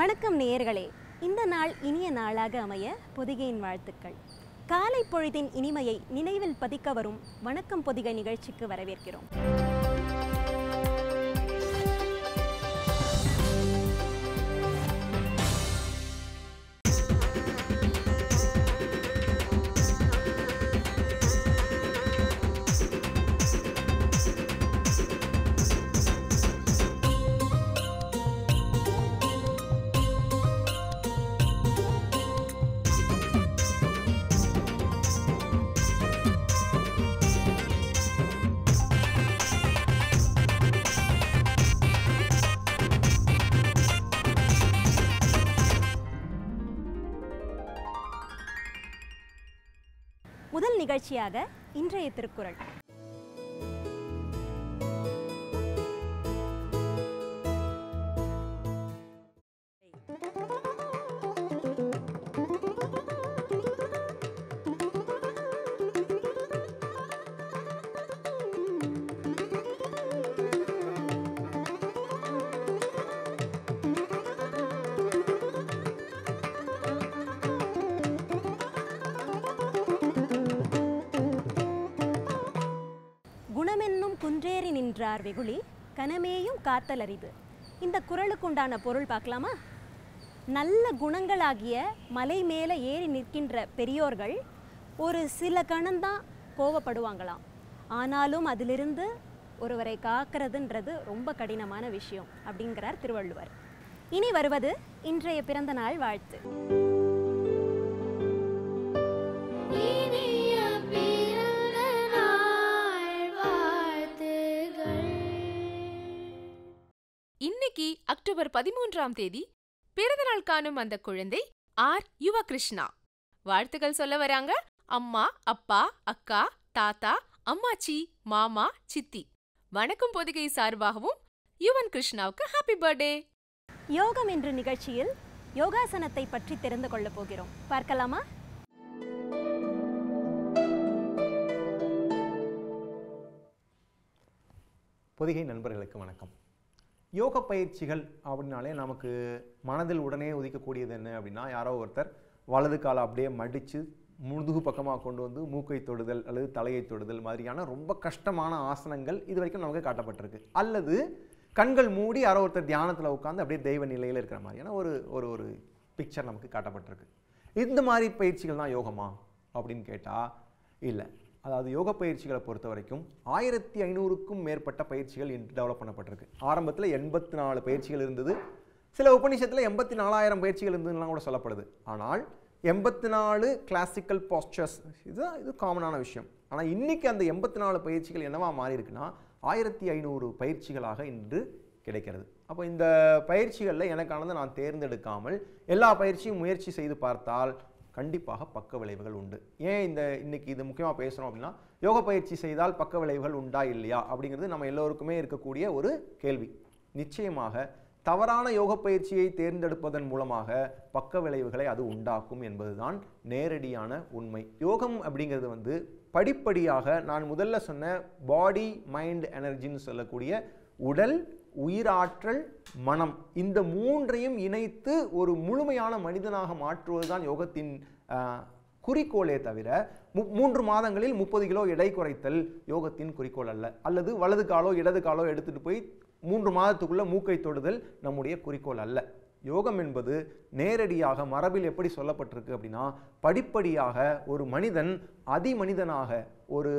வணக்கம் நேயர்களே இந்த நாள் இனிய நாளாக அமைய பொதிகையின் வாழ்த்துக்கள் காலை பொழுதின் இனிமையை நினைவில் பதிக்க வரும் வணக்கம் பொதிகை நிகழ்ச்சிக்கு வரவேற்கிறோம் பயிற்சியாக இன்றைய திருக்குறள் என்றார் வெகுளி கனமேயும் அறிவு இந்த குரலுக்குண்டான பொருள் பார்க்கலாமா நல்ல குணங்களாகிய மலை மேலே ஏறி நிற்கின்ற பெரியோர்கள் ஒரு சில கணம்தான் கோவப்படுவாங்களாம் ஆனாலும் அதிலிருந்து ஒருவரை காக்கிறதுன்றது ரொம்ப கடினமான விஷயம் அப்படிங்கிறார் திருவள்ளுவர் இனி வருவது இன்றைய பிறந்த நாள் வாழ்த்து இன்னைக்கு அக்டோபர் பதிமூன்றாம் தேதி பிறந்தநாள் காணும் அந்த குழந்தை ஆர் யுவ கிருஷ்ணா வாழ்த்துக்கள் சொல்ல வராங்க அம்மா அப்பா அக்கா தாத்தா அம்மாச்சி மாமா சித்தி வணக்கம் பொதிகை சார்பாகவும் யுவன் கிருஷ்ணாவுக்கு ஹாப்பி பர்த்டே யோகம் என்ற நிகழ்ச்சியில் யோகாசனத்தை பற்றி தெரிந்து கொள்ள போகிறோம் பார்க்கலாமா பொதிகை நண்பர்களுக்கு வணக்கம் யோக பயிற்சிகள் அப்படின்னாலே நமக்கு மனதில் உடனே உதிக்கக்கூடியது என்ன அப்படின்னா யாரோ ஒருத்தர் வலது காலை அப்படியே மடித்து முதுகு பக்கமாக கொண்டு வந்து மூக்கை தொடுதல் அல்லது தலையை தொடுதல் மாதிரியான ரொம்ப கஷ்டமான ஆசனங்கள் இது வரைக்கும் நமக்கு காட்டப்பட்டிருக்கு அல்லது கண்கள் மூடி யாரோ ஒருத்தர் தியானத்தில் உட்காந்து அப்படியே தெய்வ நிலையில் இருக்கிற மாதிரியான ஒரு ஒரு ஒரு பிக்சர் நமக்கு காட்டப்பட்டிருக்கு இந்த மாதிரி பயிற்சிகள் தான் யோகமா அப்படின்னு கேட்டால் இல்லை அதாவது யோக பயிற்சிகளை பொறுத்த வரைக்கும் ஆயிரத்தி ஐநூறுக்கும் மேற்பட்ட பயிற்சிகள் இன்று டெவலப் பண்ணப்பட்டிருக்கு ஆரம்பத்தில் எண்பத்தி நாலு பயிற்சிகள் இருந்தது சில உபநிஷத்தில் எண்பத்தி நாலாயிரம் பயிற்சிகள் இருந்ததுலாம் கூட சொல்லப்படுது ஆனால் எண்பத்தி நாலு கிளாசிக்கல் பாஸ்டர்ஸ் இது இது காமனான விஷயம் ஆனால் இன்றைக்கி அந்த எண்பத்தி நாலு பயிற்சிகள் என்னவாக மாறி இருக்குன்னா ஆயிரத்தி ஐநூறு பயிற்சிகளாக இன்று கிடைக்கிறது அப்போ இந்த பயிற்சிகளில் எனக்கானதை நான் தேர்ந்தெடுக்காமல் எல்லா பயிற்சியும் முயற்சி செய்து பார்த்தால் கண்டிப்பாக பக்க விளைவுகள் உண்டு ஏன் இந்த இன்னைக்கு இது முக்கியமாக பேசுகிறோம் அப்படின்னா யோக பயிற்சி செய்தால் பக்க விளைவுகள் உண்டா இல்லையா அப்படிங்கிறது நம்ம எல்லோருக்குமே இருக்கக்கூடிய ஒரு கேள்வி நிச்சயமாக தவறான யோக பயிற்சியை தேர்ந்தெடுப்பதன் மூலமாக பக்க விளைவுகளை அது உண்டாக்கும் என்பதுதான் நேரடியான உண்மை யோகம் அப்படிங்கிறது வந்து படிப்படியாக நான் முதல்ல சொன்ன பாடி மைண்ட் எனர்ஜின்னு சொல்லக்கூடிய உடல் உயிராற்றல் மனம் இந்த மூன்றையும் இணைத்து ஒரு முழுமையான மனிதனாக மாற்றுவதுதான் யோகத்தின் குறிக்கோளே தவிர மு மூன்று மாதங்களில் முப்பது கிலோ எடை குறைத்தல் யோகத்தின் குறிக்கோள் அல்ல அல்லது வலது காலோ இடது காலோ எடுத்துகிட்டு போய் மூன்று மாதத்துக்குள்ளே மூக்கை தொடுதல் நம்முடைய குறிக்கோள் அல்ல யோகம் என்பது நேரடியாக மரபில் எப்படி சொல்லப்பட்டிருக்கு அப்படின்னா படிப்படியாக ஒரு மனிதன் அதிமனிதனாக ஒரு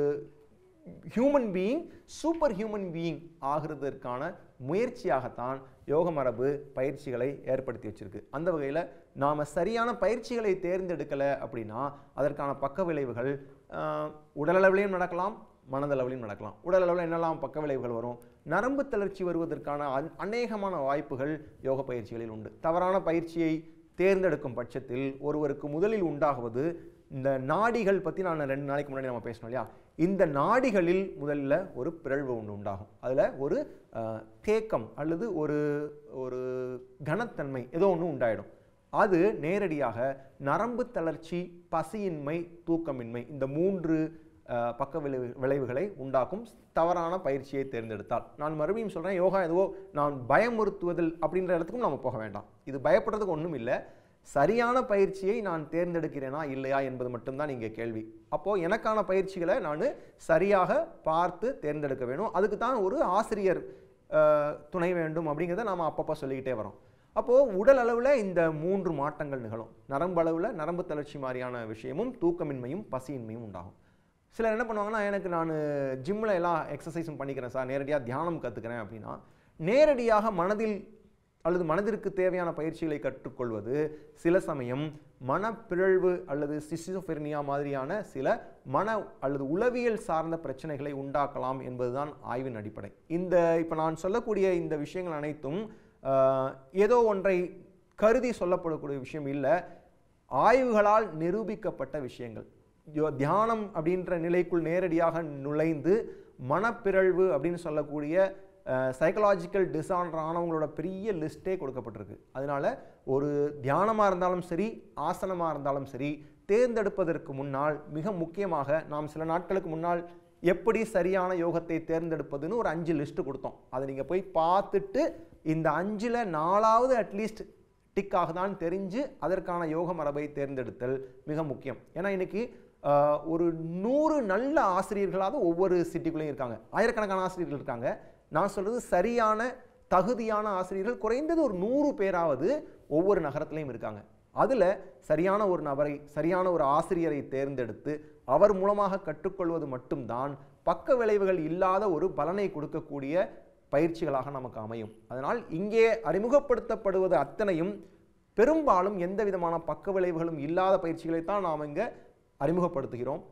human being super human being ஆகிறதற்கான முயற்சியாகத்தான் யோக மரபு பயிற்சிகளை ஏற்படுத்தி வச்சுருக்கு அந்த வகையில் நாம் சரியான பயிற்சிகளை தேர்ந்தெடுக்கலை அப்படின்னா அதற்கான பக்க விளைவுகள் உடலளவிலையும் நடக்கலாம் மனதளவிலையும் நடக்கலாம் உடலளவில் என்னெல்லாம் பக்க விளைவுகள் வரும் நரம்பு தளர்ச்சி வருவதற்கான அந் அநேகமான வாய்ப்புகள் யோக பயிற்சிகளில் உண்டு தவறான பயிற்சியை தேர்ந்தெடுக்கும் பட்சத்தில் ஒருவருக்கு முதலில் உண்டாகுவது இந்த நாடிகள் பற்றி நான் ரெண்டு நாளைக்கு முன்னாடி நம்ம பேசணும் இல்லையா இந்த நாடிகளில் முதல்ல ஒரு பிறழ்வு ஒன்று உண்டாகும் அதில் ஒரு தேக்கம் அல்லது ஒரு ஒரு கனத்தன்மை ஏதோ ஒன்று உண்டாயிடும் அது நேரடியாக நரம்பு தளர்ச்சி பசியின்மை தூக்கமின்மை இந்த மூன்று பக்க விளைவு விளைவுகளை உண்டாக்கும் தவறான பயிற்சியை தேர்ந்தெடுத்தால் நான் மறுபடியும் சொல்கிறேன் யோகா எதுவோ நான் பயமுறுத்துவதில் அப்படின்ற இடத்துக்கும் நம்ம போக வேண்டாம் இது பயப்படுறதுக்கு ஒன்றும் இல்லை சரியான பயிற்சியை நான் தேர்ந்தெடுக்கிறேனா இல்லையா என்பது மட்டும்தான் இங்கே கேள்வி அப்போது எனக்கான பயிற்சிகளை நான் சரியாக பார்த்து தேர்ந்தெடுக்க வேணும் அதுக்கு தான் ஒரு ஆசிரியர் துணை வேண்டும் அப்படிங்கிறத நாம் அப்பப்போ சொல்லிக்கிட்டே வரோம் அப்போது உடல் அளவில் இந்த மூன்று மாற்றங்கள் நிகழும் நரம்பு அளவில் நரம்பு தளர்ச்சி மாதிரியான விஷயமும் தூக்கமின்மையும் பசியின்மையும் உண்டாகும் சிலர் என்ன பண்ணுவாங்கன்னா எனக்கு நான் ஜிம்மில் எல்லாம் எக்ஸசைஸும் பண்ணிக்கிறேன் சார் நேரடியாக தியானம் கற்றுக்கிறேன் அப்படின்னா நேரடியாக மனதில் அல்லது மனதிற்கு தேவையான பயிற்சிகளை கற்றுக்கொள்வது சில சமயம் மனப்பிழழ்வு அல்லது சிசிசோஃபெர்னியா மாதிரியான சில மன அல்லது உளவியல் சார்ந்த பிரச்சனைகளை உண்டாக்கலாம் என்பதுதான் ஆய்வின் அடிப்படை இந்த இப்போ நான் சொல்லக்கூடிய இந்த விஷயங்கள் அனைத்தும் ஏதோ ஒன்றை கருதி சொல்லப்படக்கூடிய விஷயம் இல்லை ஆய்வுகளால் நிரூபிக்கப்பட்ட விஷயங்கள் தியானம் அப்படின்ற நிலைக்குள் நேரடியாக நுழைந்து மனப்பிறழ்வு அப்படின்னு சொல்லக்கூடிய சைக்கலாஜிக்கல் டிசார்டர் ஆனவங்களோட பெரிய லிஸ்ட்டே கொடுக்கப்பட்டிருக்கு அதனால் ஒரு தியானமாக இருந்தாலும் சரி ஆசனமாக இருந்தாலும் சரி தேர்ந்தெடுப்பதற்கு முன்னால் மிக முக்கியமாக நாம் சில நாட்களுக்கு முன்னால் எப்படி சரியான யோகத்தை தேர்ந்தெடுப்பதுன்னு ஒரு அஞ்சு லிஸ்ட்டு கொடுத்தோம் அதை நீங்கள் போய் பார்த்துட்டு இந்த அஞ்சில் நாலாவது அட்லீஸ்ட் டிக்காக தான் தெரிஞ்சு அதற்கான யோக மரபை தேர்ந்தெடுத்தல் மிக முக்கியம் ஏன்னா இன்றைக்கி ஒரு நூறு நல்ல ஆசிரியர்களாக ஒவ்வொரு சிட்டிக்குள்ளேயும் இருக்காங்க ஆயிரக்கணக்கான ஆசிரியர்கள் இருக்காங்க நான் சொல்கிறது சரியான தகுதியான ஆசிரியர்கள் குறைந்தது ஒரு நூறு பேராவது ஒவ்வொரு நகரத்துலேயும் இருக்காங்க அதில் சரியான ஒரு நபரை சரியான ஒரு ஆசிரியரை தேர்ந்தெடுத்து அவர் மூலமாக கற்றுக்கொள்வது மட்டும்தான் பக்க விளைவுகள் இல்லாத ஒரு பலனை கொடுக்கக்கூடிய பயிற்சிகளாக நமக்கு அமையும் அதனால் இங்கே அறிமுகப்படுத்தப்படுவது அத்தனையும் பெரும்பாலும் எந்த விதமான பக்க விளைவுகளும் இல்லாத பயிற்சிகளைத்தான் நாம் இங்கே அறிமுகப்படுத்துகிறோம்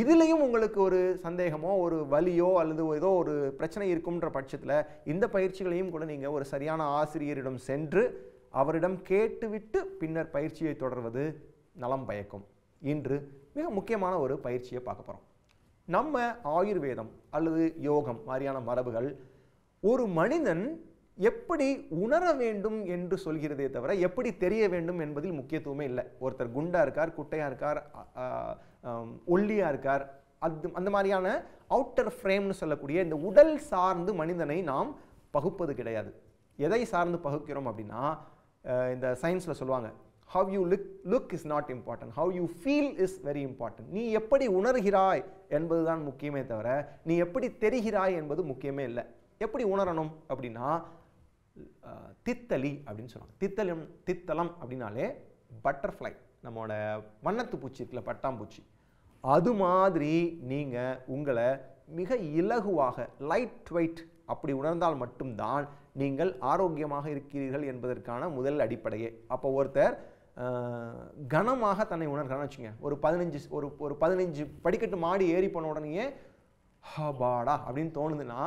இதுலேயும் உங்களுக்கு ஒரு சந்தேகமோ ஒரு வலியோ அல்லது ஏதோ ஒரு பிரச்சனை இருக்கும்ன்ற பட்சத்தில் இந்த பயிற்சிகளையும் கூட நீங்கள் ஒரு சரியான ஆசிரியரிடம் சென்று அவரிடம் கேட்டுவிட்டு பின்னர் பயிற்சியை தொடர்வது நலம் பயக்கும் இன்று மிக முக்கியமான ஒரு பயிற்சியை பார்க்க போகிறோம் நம்ம ஆயுர்வேதம் அல்லது யோகம் மாதிரியான மரபுகள் ஒரு மனிதன் எப்படி உணர வேண்டும் என்று சொல்கிறதே தவிர எப்படி தெரிய வேண்டும் என்பதில் முக்கியத்துவமே இல்லை ஒருத்தர் குண்டா இருக்கார் குட்டையாக இருக்கார் ஒல்லியாக இருக்கார் அது அந்த மாதிரியான அவுட்டர் ஃப்ரேம்னு சொல்லக்கூடிய இந்த உடல் சார்ந்து மனிதனை நாம் பகுப்பது கிடையாது எதை சார்ந்து பகுக்கிறோம் அப்படின்னா இந்த சயின்ஸில் சொல்லுவாங்க how you look look is not important how you feel is very important நீ எப்படி உணர்கிறாய் என்பது தான் முக்கியமே தவிர நீ எப்படி தெரிகிறாய் என்பது முக்கியமே இல்லை எப்படி உணரணும் அப்படின்னா தித்தலி அப்படின்னு சொல்லுவாங்க தித்தலம் தித்தலம் அப்படின்னாலே பட்டர்ஃப்ளை நம்மளோட வண்ணத்து பூச்சி இருக்குல்ல பட்டாம்பூச்சி அது மாதிரி நீங்கள் உங்களை மிக இலகுவாக லைட் வெயிட் அப்படி உணர்ந்தால் மட்டும்தான் நீங்கள் ஆரோக்கியமாக இருக்கிறீர்கள் என்பதற்கான முதல் அடிப்படையே அப்போ ஒருத்தர் கனமாக தன்னை உணர்கிறான்னு வச்சுங்க ஒரு பதினஞ்சு ஒரு ஒரு பதினஞ்சு படிக்கட்டு மாடி ஏறி போன உடனேயே ஹபாடா அப்படின்னு தோணுதுன்னா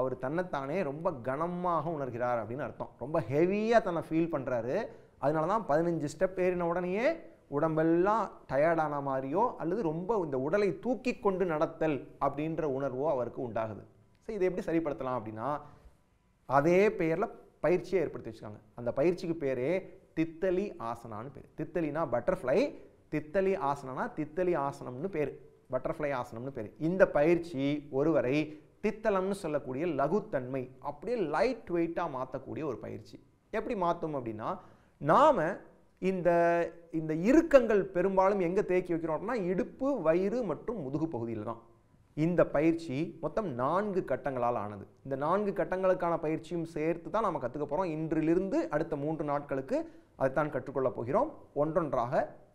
அவர் தன்னைத்தானே ரொம்ப கனமாக உணர்கிறார் அப்படின்னு அர்த்தம் ரொம்ப ஹெவியாக தன்னை ஃபீல் பண்ணுறாரு அதனால தான் பதினஞ்சு ஸ்டெப் ஏறின உடனேயே உடம்பெல்லாம் டயர்டான மாதிரியோ அல்லது ரொம்ப இந்த உடலை தூக்கி கொண்டு நடத்தல் அப்படின்ற உணர்வோ அவருக்கு உண்டாகுது ஸோ இதை எப்படி சரிப்படுத்தலாம் அப்படின்னா அதே பெயரில் பயிற்சியை ஏற்படுத்தி வச்சுக்காங்க அந்த பயிற்சிக்கு பேரே தித்தலி ஆசனான்னு பேர் தித்தலினா பட்டர்ஃப்ளை தித்தலி ஆசனம்னா தித்தலி ஆசனம்னு பேர் பட்டர்ஃப்ளை ஆசனம்னு பேர் இந்த பயிற்சி ஒருவரை தித்தலம்னு சொல்லக்கூடிய லகுத்தன்மை அப்படியே லைட் வெயிட்டாக மாற்றக்கூடிய ஒரு பயிற்சி எப்படி மாற்றும் அப்படின்னா நாம் இந்த இந்த இறுக்கங்கள் பெரும்பாலும் எங்கே தேக்கி வைக்கிறோம் அப்படின்னா இடுப்பு வயிறு மற்றும் முதுகு பகுதியில் தான் இந்த பயிற்சி மொத்தம் நான்கு கட்டங்களால் ஆனது இந்த நான்கு கட்டங்களுக்கான பயிற்சியும் சேர்த்து தான் நாம் கற்றுக்க போகிறோம் இன்றிலிருந்து அடுத்த மூன்று நாட்களுக்கு அதைத்தான் கற்றுக்கொள்ளப் போகிறோம் ஒன்றொன்றாக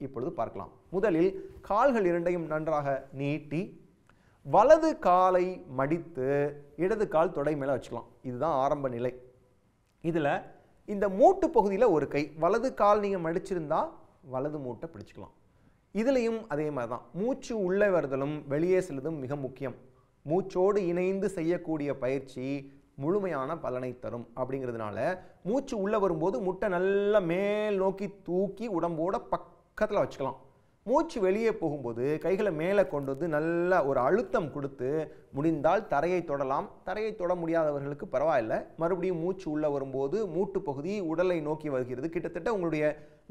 இப்பொழுது பார்க்கலாம் முதலில் கால்கள் இரண்டையும் நன்றாக நீட்டி வலது காலை மடித்து இடது கால் தொடை மேலே வச்சுக்கலாம் இதுதான் ஆரம்ப நிலை இதில் இந்த மூட்டு பகுதியில் ஒரு கை வலது கால் நீங்கள் மடிச்சிருந்தா வலது மூட்டை பிடிச்சிக்கலாம் இதுலேயும் அதே மாதிரி தான் மூச்சு உள்ளே வருதலும் வெளியே செல்வதும் மிக முக்கியம் மூச்சோடு இணைந்து செய்யக்கூடிய பயிற்சி முழுமையான பலனை தரும் அப்படிங்கிறதுனால மூச்சு உள்ளே வரும்போது முட்டை நல்லா மேல் நோக்கி தூக்கி உடம்போட பக்கத்தில் வச்சுக்கலாம் மூச்சு வெளியே போகும்போது கைகளை மேலே கொண்டு வந்து நல்ல ஒரு அழுத்தம் கொடுத்து முடிந்தால் தரையை தொடலாம் தரையை தொட முடியாதவர்களுக்கு பரவாயில்ல மறுபடியும் மூச்சு உள்ளே வரும்போது மூட்டு பகுதி உடலை நோக்கி வருகிறது கிட்டத்தட்ட உங்களுடைய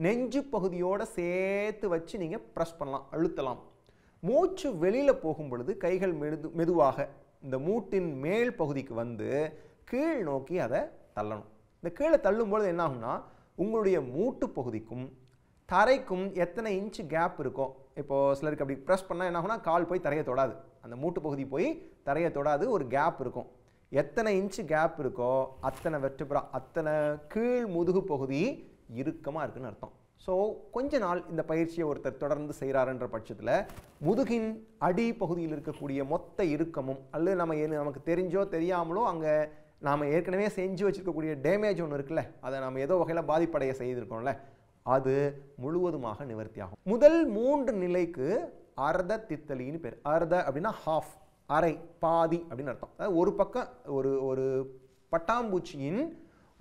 நெஞ்சு பகுதியோடு சேர்த்து வச்சு நீங்கள் ப்ரெஸ் பண்ணலாம் அழுத்தலாம் மூச்சு வெளியில் போகும் பொழுது கைகள் மெது மெதுவாக இந்த மூட்டின் மேல் பகுதிக்கு வந்து கீழ் நோக்கி அதை தள்ளணும் இந்த கீழே தள்ளும்பொழுது என்ன ஆகும்னா உங்களுடைய மூட்டு பகுதிக்கும் தரைக்கும் எத்தனை இன்ச்சு கேப் இருக்கும் இப்போது சிலருக்கு அப்படி ப்ரெஸ் பண்ணால் என்ன ஆகும்னா கால் போய் தரையை தொடாது அந்த மூட்டு பகுதி போய் தரையை தொடாது ஒரு கேப் இருக்கும் எத்தனை இன்ச்சு கேப் இருக்கோ அத்தனை வெற்றுப்புறா அத்தனை கீழ் முதுகு பகுதி இறுக்கமாக இருக்குன்னு அர்த்தம் ஸோ கொஞ்ச நாள் இந்த பயிற்சியை ஒருத்தர் தொடர்ந்து செய்கிறாருன்ற பட்சத்தில் முதுகின் அடி பகுதியில் இருக்கக்கூடிய மொத்த இறுக்கமும் அல்லது நம்ம நமக்கு தெரிஞ்சோ தெரியாமலோ அங்கே நாம் ஏற்கனவே செஞ்சு வச்சுருக்கக்கூடிய டேமேஜ் ஒன்று இருக்குல்ல அதை நம்ம ஏதோ வகையில் பாதிப்படைய செய்திருக்கோம்ல அது முழுவதுமாக நிவர்த்தியாகும் முதல் மூன்று நிலைக்கு அர்த தித்தலின்னு பேர் அர்த அப்படின்னா ஹாஃப் அரை பாதி அப்படின்னு அர்த்தம் ஒரு பக்கம் ஒரு ஒரு பட்டாம்பூச்சியின்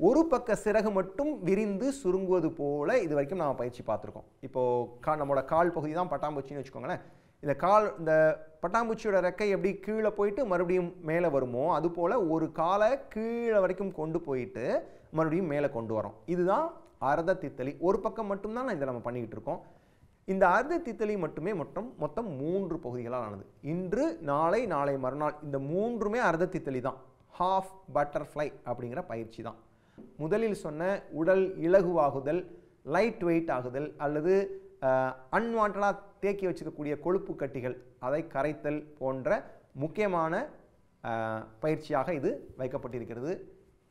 ஒரு பக்க சிறகு மட்டும் விரிந்து சுருங்குவது போல இது வரைக்கும் நாம் பயிற்சி பார்த்துருக்கோம் இப்போது கா நம்மளோட கால் பகுதி தான் பட்டாம்பூச்சின்னு வச்சுக்கோங்களேன் இந்த கால் இந்த பட்டாம்பூச்சியோட ரெக்கை எப்படி கீழே போயிட்டு மறுபடியும் மேலே வருமோ அதுபோல் ஒரு காலை கீழே வரைக்கும் கொண்டு போயிட்டு மறுபடியும் மேலே கொண்டு வரோம் இதுதான் அர்த்த தித்தளி ஒரு பக்கம் மட்டும்தான் இதை நம்ம பண்ணிக்கிட்டு இருக்கோம் இந்த அர்த்த தித்தளி மட்டுமே மொத்தம் மொத்தம் மூன்று பகுதிகளால் ஆனது இன்று நாளை நாளை மறுநாள் இந்த மூன்றுமே அர்த்த தித்தளி தான் ஹாஃப் பட்டர்ஃப்ளை அப்படிங்கிற பயிற்சி தான் முதலில் சொன்ன உடல் இலகுவாகுதல் லைட் வெயிட் ஆகுதல் அல்லது அன்வான்டாக தேக்கி வச்சுக்கக்கூடிய கொழுப்பு கட்டிகள் அதை கரைத்தல் போன்ற முக்கியமான பயிற்சியாக இது வைக்கப்பட்டிருக்கிறது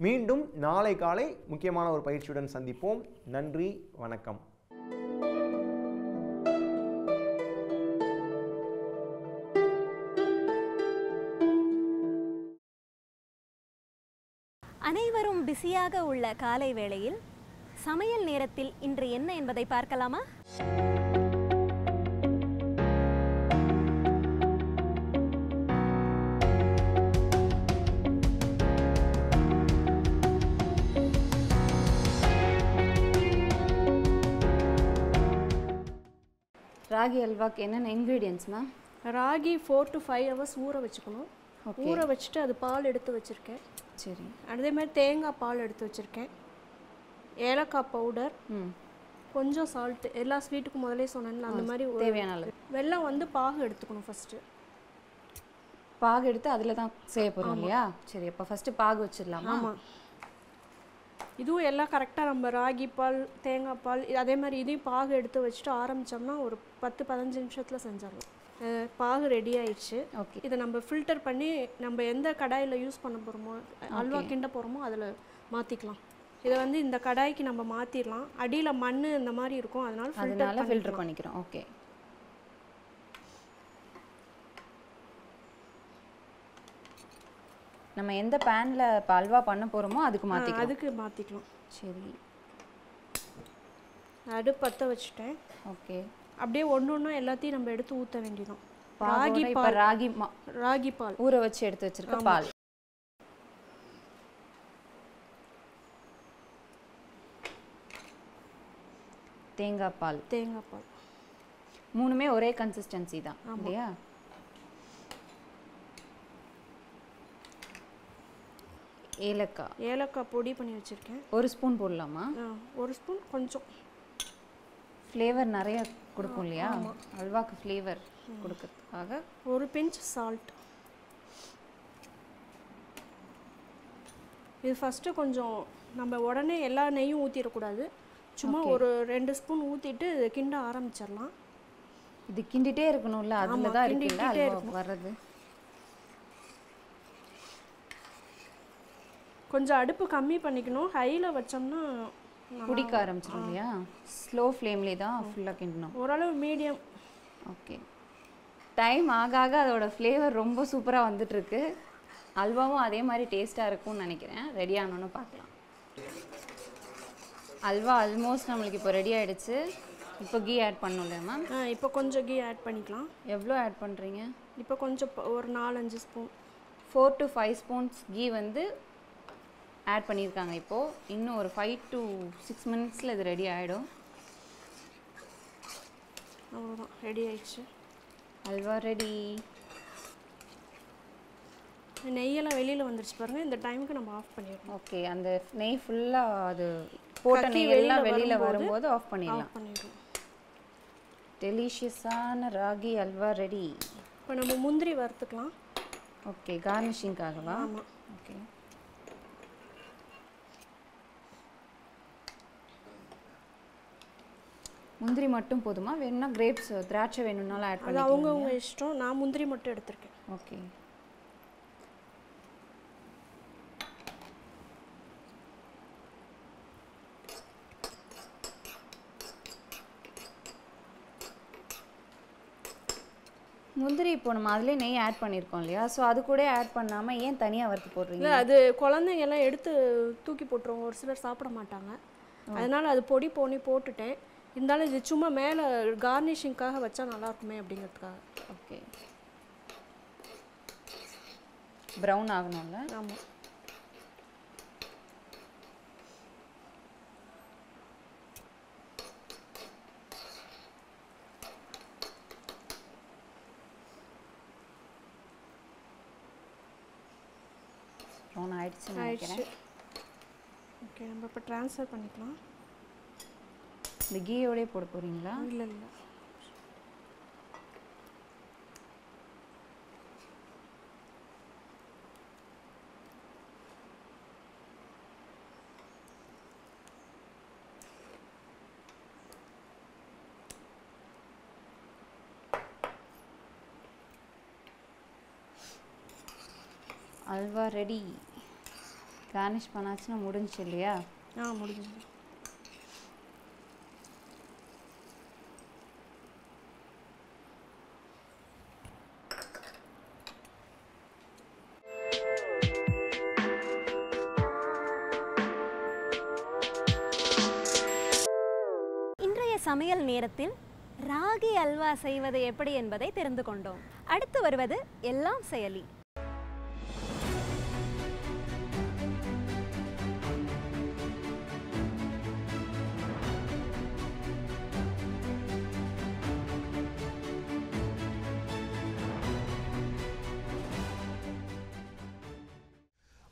மீண்டும் நாளை காலை முக்கியமான ஒரு பயிற்சியுடன் சந்திப்போம் நன்றி வணக்கம் அனைவரும் பிஸியாக உள்ள காலை வேளையில் சமையல் நேரத்தில் இன்று என்ன என்பதை பார்க்கலாமா ராகி அல்வாக்கு என்னென்ன ingredients ma'am ragi four to five hours ஊற வச்சுக்கணும் ஊற வச்சுட்டு அது பால் எடுத்து வச்சுருக்கேன் சரி அதே மாதிரி தேங்காய் பால் எடுத்து வச்சுருக்கேன் ஏலக்காய் பவுடர் கொஞ்சம் சால்ட்டு எல்லா ஸ்வீட்டுக்கும் முதலே சொன்னேன் அந்த மாதிரி தேவையான அளவு வெள்ளம் வந்து பாகு எடுத்துக்கணும் ஃபஸ்ட்டு பாகு எடுத்து அதில் தான் செய்ய போகிறோம் இல்லையா சரி அப்போ ஃபஸ்ட்டு பாகு வச்சிடலாமா ஆமாம் இதுவும் எல்லாம் கரெக்டாக நம்ம ராகி பால் தேங்காய் பால் அதே மாதிரி இதையும் பாகு எடுத்து வச்சுட்டு ஆரம்பித்தோம்னா ஒரு பத்து பதினஞ்சு நிமிஷத்தில் செஞ்சிடலாம் பாகு ரெடி ஆயிடுச்சு ஓகே இதை நம்ம ஃபில்டர் பண்ணி நம்ம எந்த கடாயில் யூஸ் பண்ண போகிறோமோ அல்வா கிண்ட போகிறோமோ அதில் மாற்றிக்கலாம் இதை வந்து இந்த கடாய்க்கு நம்ம மாற்றிடலாம் அடியில் மண் இந்த மாதிரி இருக்கும் அதனால் ஃபில்டர் ஃபில்டர் பண்ணிக்கிறோம் ஓகே நம்ம எந்த பேனில் இப்போ அல்வா பண்ண போகிறோமோ அதுக்கு மாத்திக்கலாம் அதுக்கு மாற்றிக்கலாம் சரி நடு வச்சுட்டேன் ஓகே அப்படியே ஒன்று ஒன்றும் எல்லாத்தையும் நம்ம எடுத்து ஊற்ற வேண்டியதான் ராகி பால் ராகி மா ராகி பால் ஊற வச்சு எடுத்து வச்சிருக்க பால் தேங்காய் பால் தேங்காய் பால் மூணுமே ஒரே கன்சிஸ்டன்சி தான் இல்லையா ஏலக்காய் ஏலக்காய் பொடி பண்ணி வச்சுருக்கேன் ஒரு ஸ்பூன் போடலாமா ஒரு ஸ்பூன் கொஞ்சம் ஃப்ளேவர் நிறையா கொடுக்கும் இல்லையா அல்வாக்கு ஃப்ளேவர் கொடுக்கறதுக்காக ஒரு பிஞ்ச் சால்ட் இது ஃபஸ்ட்டு கொஞ்சம் நம்ம உடனே எல்லா நெய்யும் ஊற்றிடக்கூடாது சும்மா ஒரு ரெண்டு ஸ்பூன் ஊற்றிட்டு கிண்ட ஆரம்பிச்சிடலாம் இது கிண்டிகிட்டே இருக்கணும்ல அதில் தான் கிண்டிகிட்டே இருக்கும் வர்றது கொஞ்சம் அடுப்பு கம்மி பண்ணிக்கணும் ஹையில் வச்சோம்னா குடிக்க ஆரம்பிச்சிடும் இல்லையா ஸ்லோ ஃப்ளேம்லேயே தான் ஃபுல்லாக கிண்டணும் ஓரளவு மீடியம் ஓகே டைம் ஆக ஆக அதோட ஃப்ளேவர் ரொம்ப சூப்பராக வந்துட்டுருக்கு அல்வாவும் அதே மாதிரி டேஸ்ட்டாக இருக்கும்னு நினைக்கிறேன் ரெடி ஆனோன்னு பார்க்கலாம் அல்வா ஆல்மோஸ்ட் நம்மளுக்கு இப்போ ரெடி ஆகிடுச்சு இப்போ கீ ஆட் பண்ணணும்ல மேம் இப்போ கொஞ்சம் கீ ஆட் பண்ணிக்கலாம் எவ்வளோ ஆட் பண்ணுறீங்க இப்போ கொஞ்சம் ஒரு நாலஞ்சு spoon four to five spoons ghee வந்து ஆட் பண்ணியிருக்காங்க இப்போது இன்னும் ஒரு ஃபைவ் டு சிக்ஸ் மினிட்ஸில் இது ரெடி ஆகிடும் அவ்வளோதான் ரெடி ஆயிடுச்சு அல்வா ரெடி நெய்யெல்லாம் வெளியில் வந்துருச்சு பாருங்கள் இந்த டைமுக்கு நம்ம ஆஃப் பண்ணிடுவோம் ஓகே அந்த நெய் ஃபுல்லாக அது போட்ட நெய் எல்லாம் வெளியில் வரும்போது ஆஃப் பண்ணிடலாம் டெலிஷியஸான ராகி அல்வா ரெடி இப்போ நம்ம முந்திரி வறுத்துக்கலாம் ஓகே கார்னிஷிங்காகவா ஆமாம் முந்திரி மட்டும் போதுமா வேணும்னா கிரேப்ஸ் திராட்சை வேணும்னாலும் ஆட் பண்ணி அவங்க அவங்க இஷ்டம் நான் முந்திரி மட்டும் எடுத்திருக்கேன் ஓகே முந்திரி இப்போ நம்ம அதுலேயே நெய் ஆட் பண்ணியிருக்கோம் இல்லையா ஸோ அது கூட ஆட் பண்ணாமல் ஏன் தனியாக வறுத்து போடுறீங்க அது குழந்தைங்க எல்லாம் எடுத்து தூக்கி போட்டுருவோம் ஒரு சிலர் சாப்பிட மாட்டாங்க அதனால் அது பொடி போனி போட்டுட்டேன் இருந்தாலும் இது சும்மா மேலே கார்னிஷிங்க்காக வச்சா நல்லா இருக்குமே அப்படிங்கிறதுக்காக ஓகே ப்ரௌன் ஆகணும்ல ஆமாம் ப்ரௌன் ஓகே நம்ம இப்போ ட்ரான்ஸ்ஃபர் பண்ணிக்கலாம் இந்த கீயோடய போட போகிறீங்களா இல்லை இல்லை அல்வா ரெடி கார்னிஷ் பண்ணாச்சுன்னா முடிஞ்சு இல்லையா ஆ முடிஞ்சு சமையல் நேரத்தில் ராகி அல்வா செய்வது எப்படி என்பதை தெரிந்து கொண்டோம் அடுத்து வருவது எல்லாம் செயலி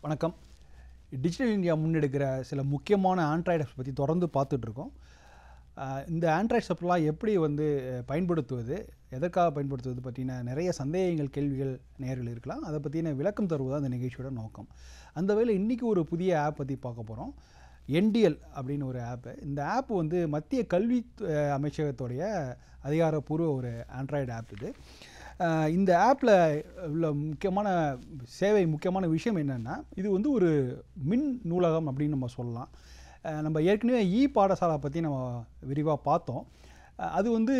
வணக்கம் டிஜிட்டல் இந்தியா முன்னெடுக்கிற சில முக்கியமான ஆண்ட்ராய்டப்ஸ் பற்றி தொடர்ந்து பார்த்துட்ருக்கோம் இந்த ஆண்ட்ராய்ட் சாஃப்ட்வேர்லாம் எப்படி வந்து பயன்படுத்துவது எதற்காக பயன்படுத்துவது பற்றின நிறைய சந்தேகங்கள் கேள்விகள் நேரில் இருக்கலாம் அதை பற்றின விளக்கம் தருவது அந்த நிகழ்ச்சியோட நோக்கம் அந்த வகையில் இன்றைக்கி ஒரு புதிய ஆப் பற்றி பார்க்க போகிறோம் என்டிஎல் அப்படின்னு ஒரு ஆப்பு இந்த ஆப் வந்து மத்திய கல்வி அமைச்சகத்துடைய அதிகாரப்பூர்வ ஒரு ஆண்ட்ராய்டு ஆப் இது இந்த ஆப்பில் உள்ள முக்கியமான சேவை முக்கியமான விஷயம் என்னென்னா இது வந்து ஒரு மின் நூலகம் அப்படின்னு நம்ம சொல்லலாம் நம்ம ஏற்கனவே இ பாடசாலை பற்றி நம்ம விரிவாக பார்த்தோம் அது வந்து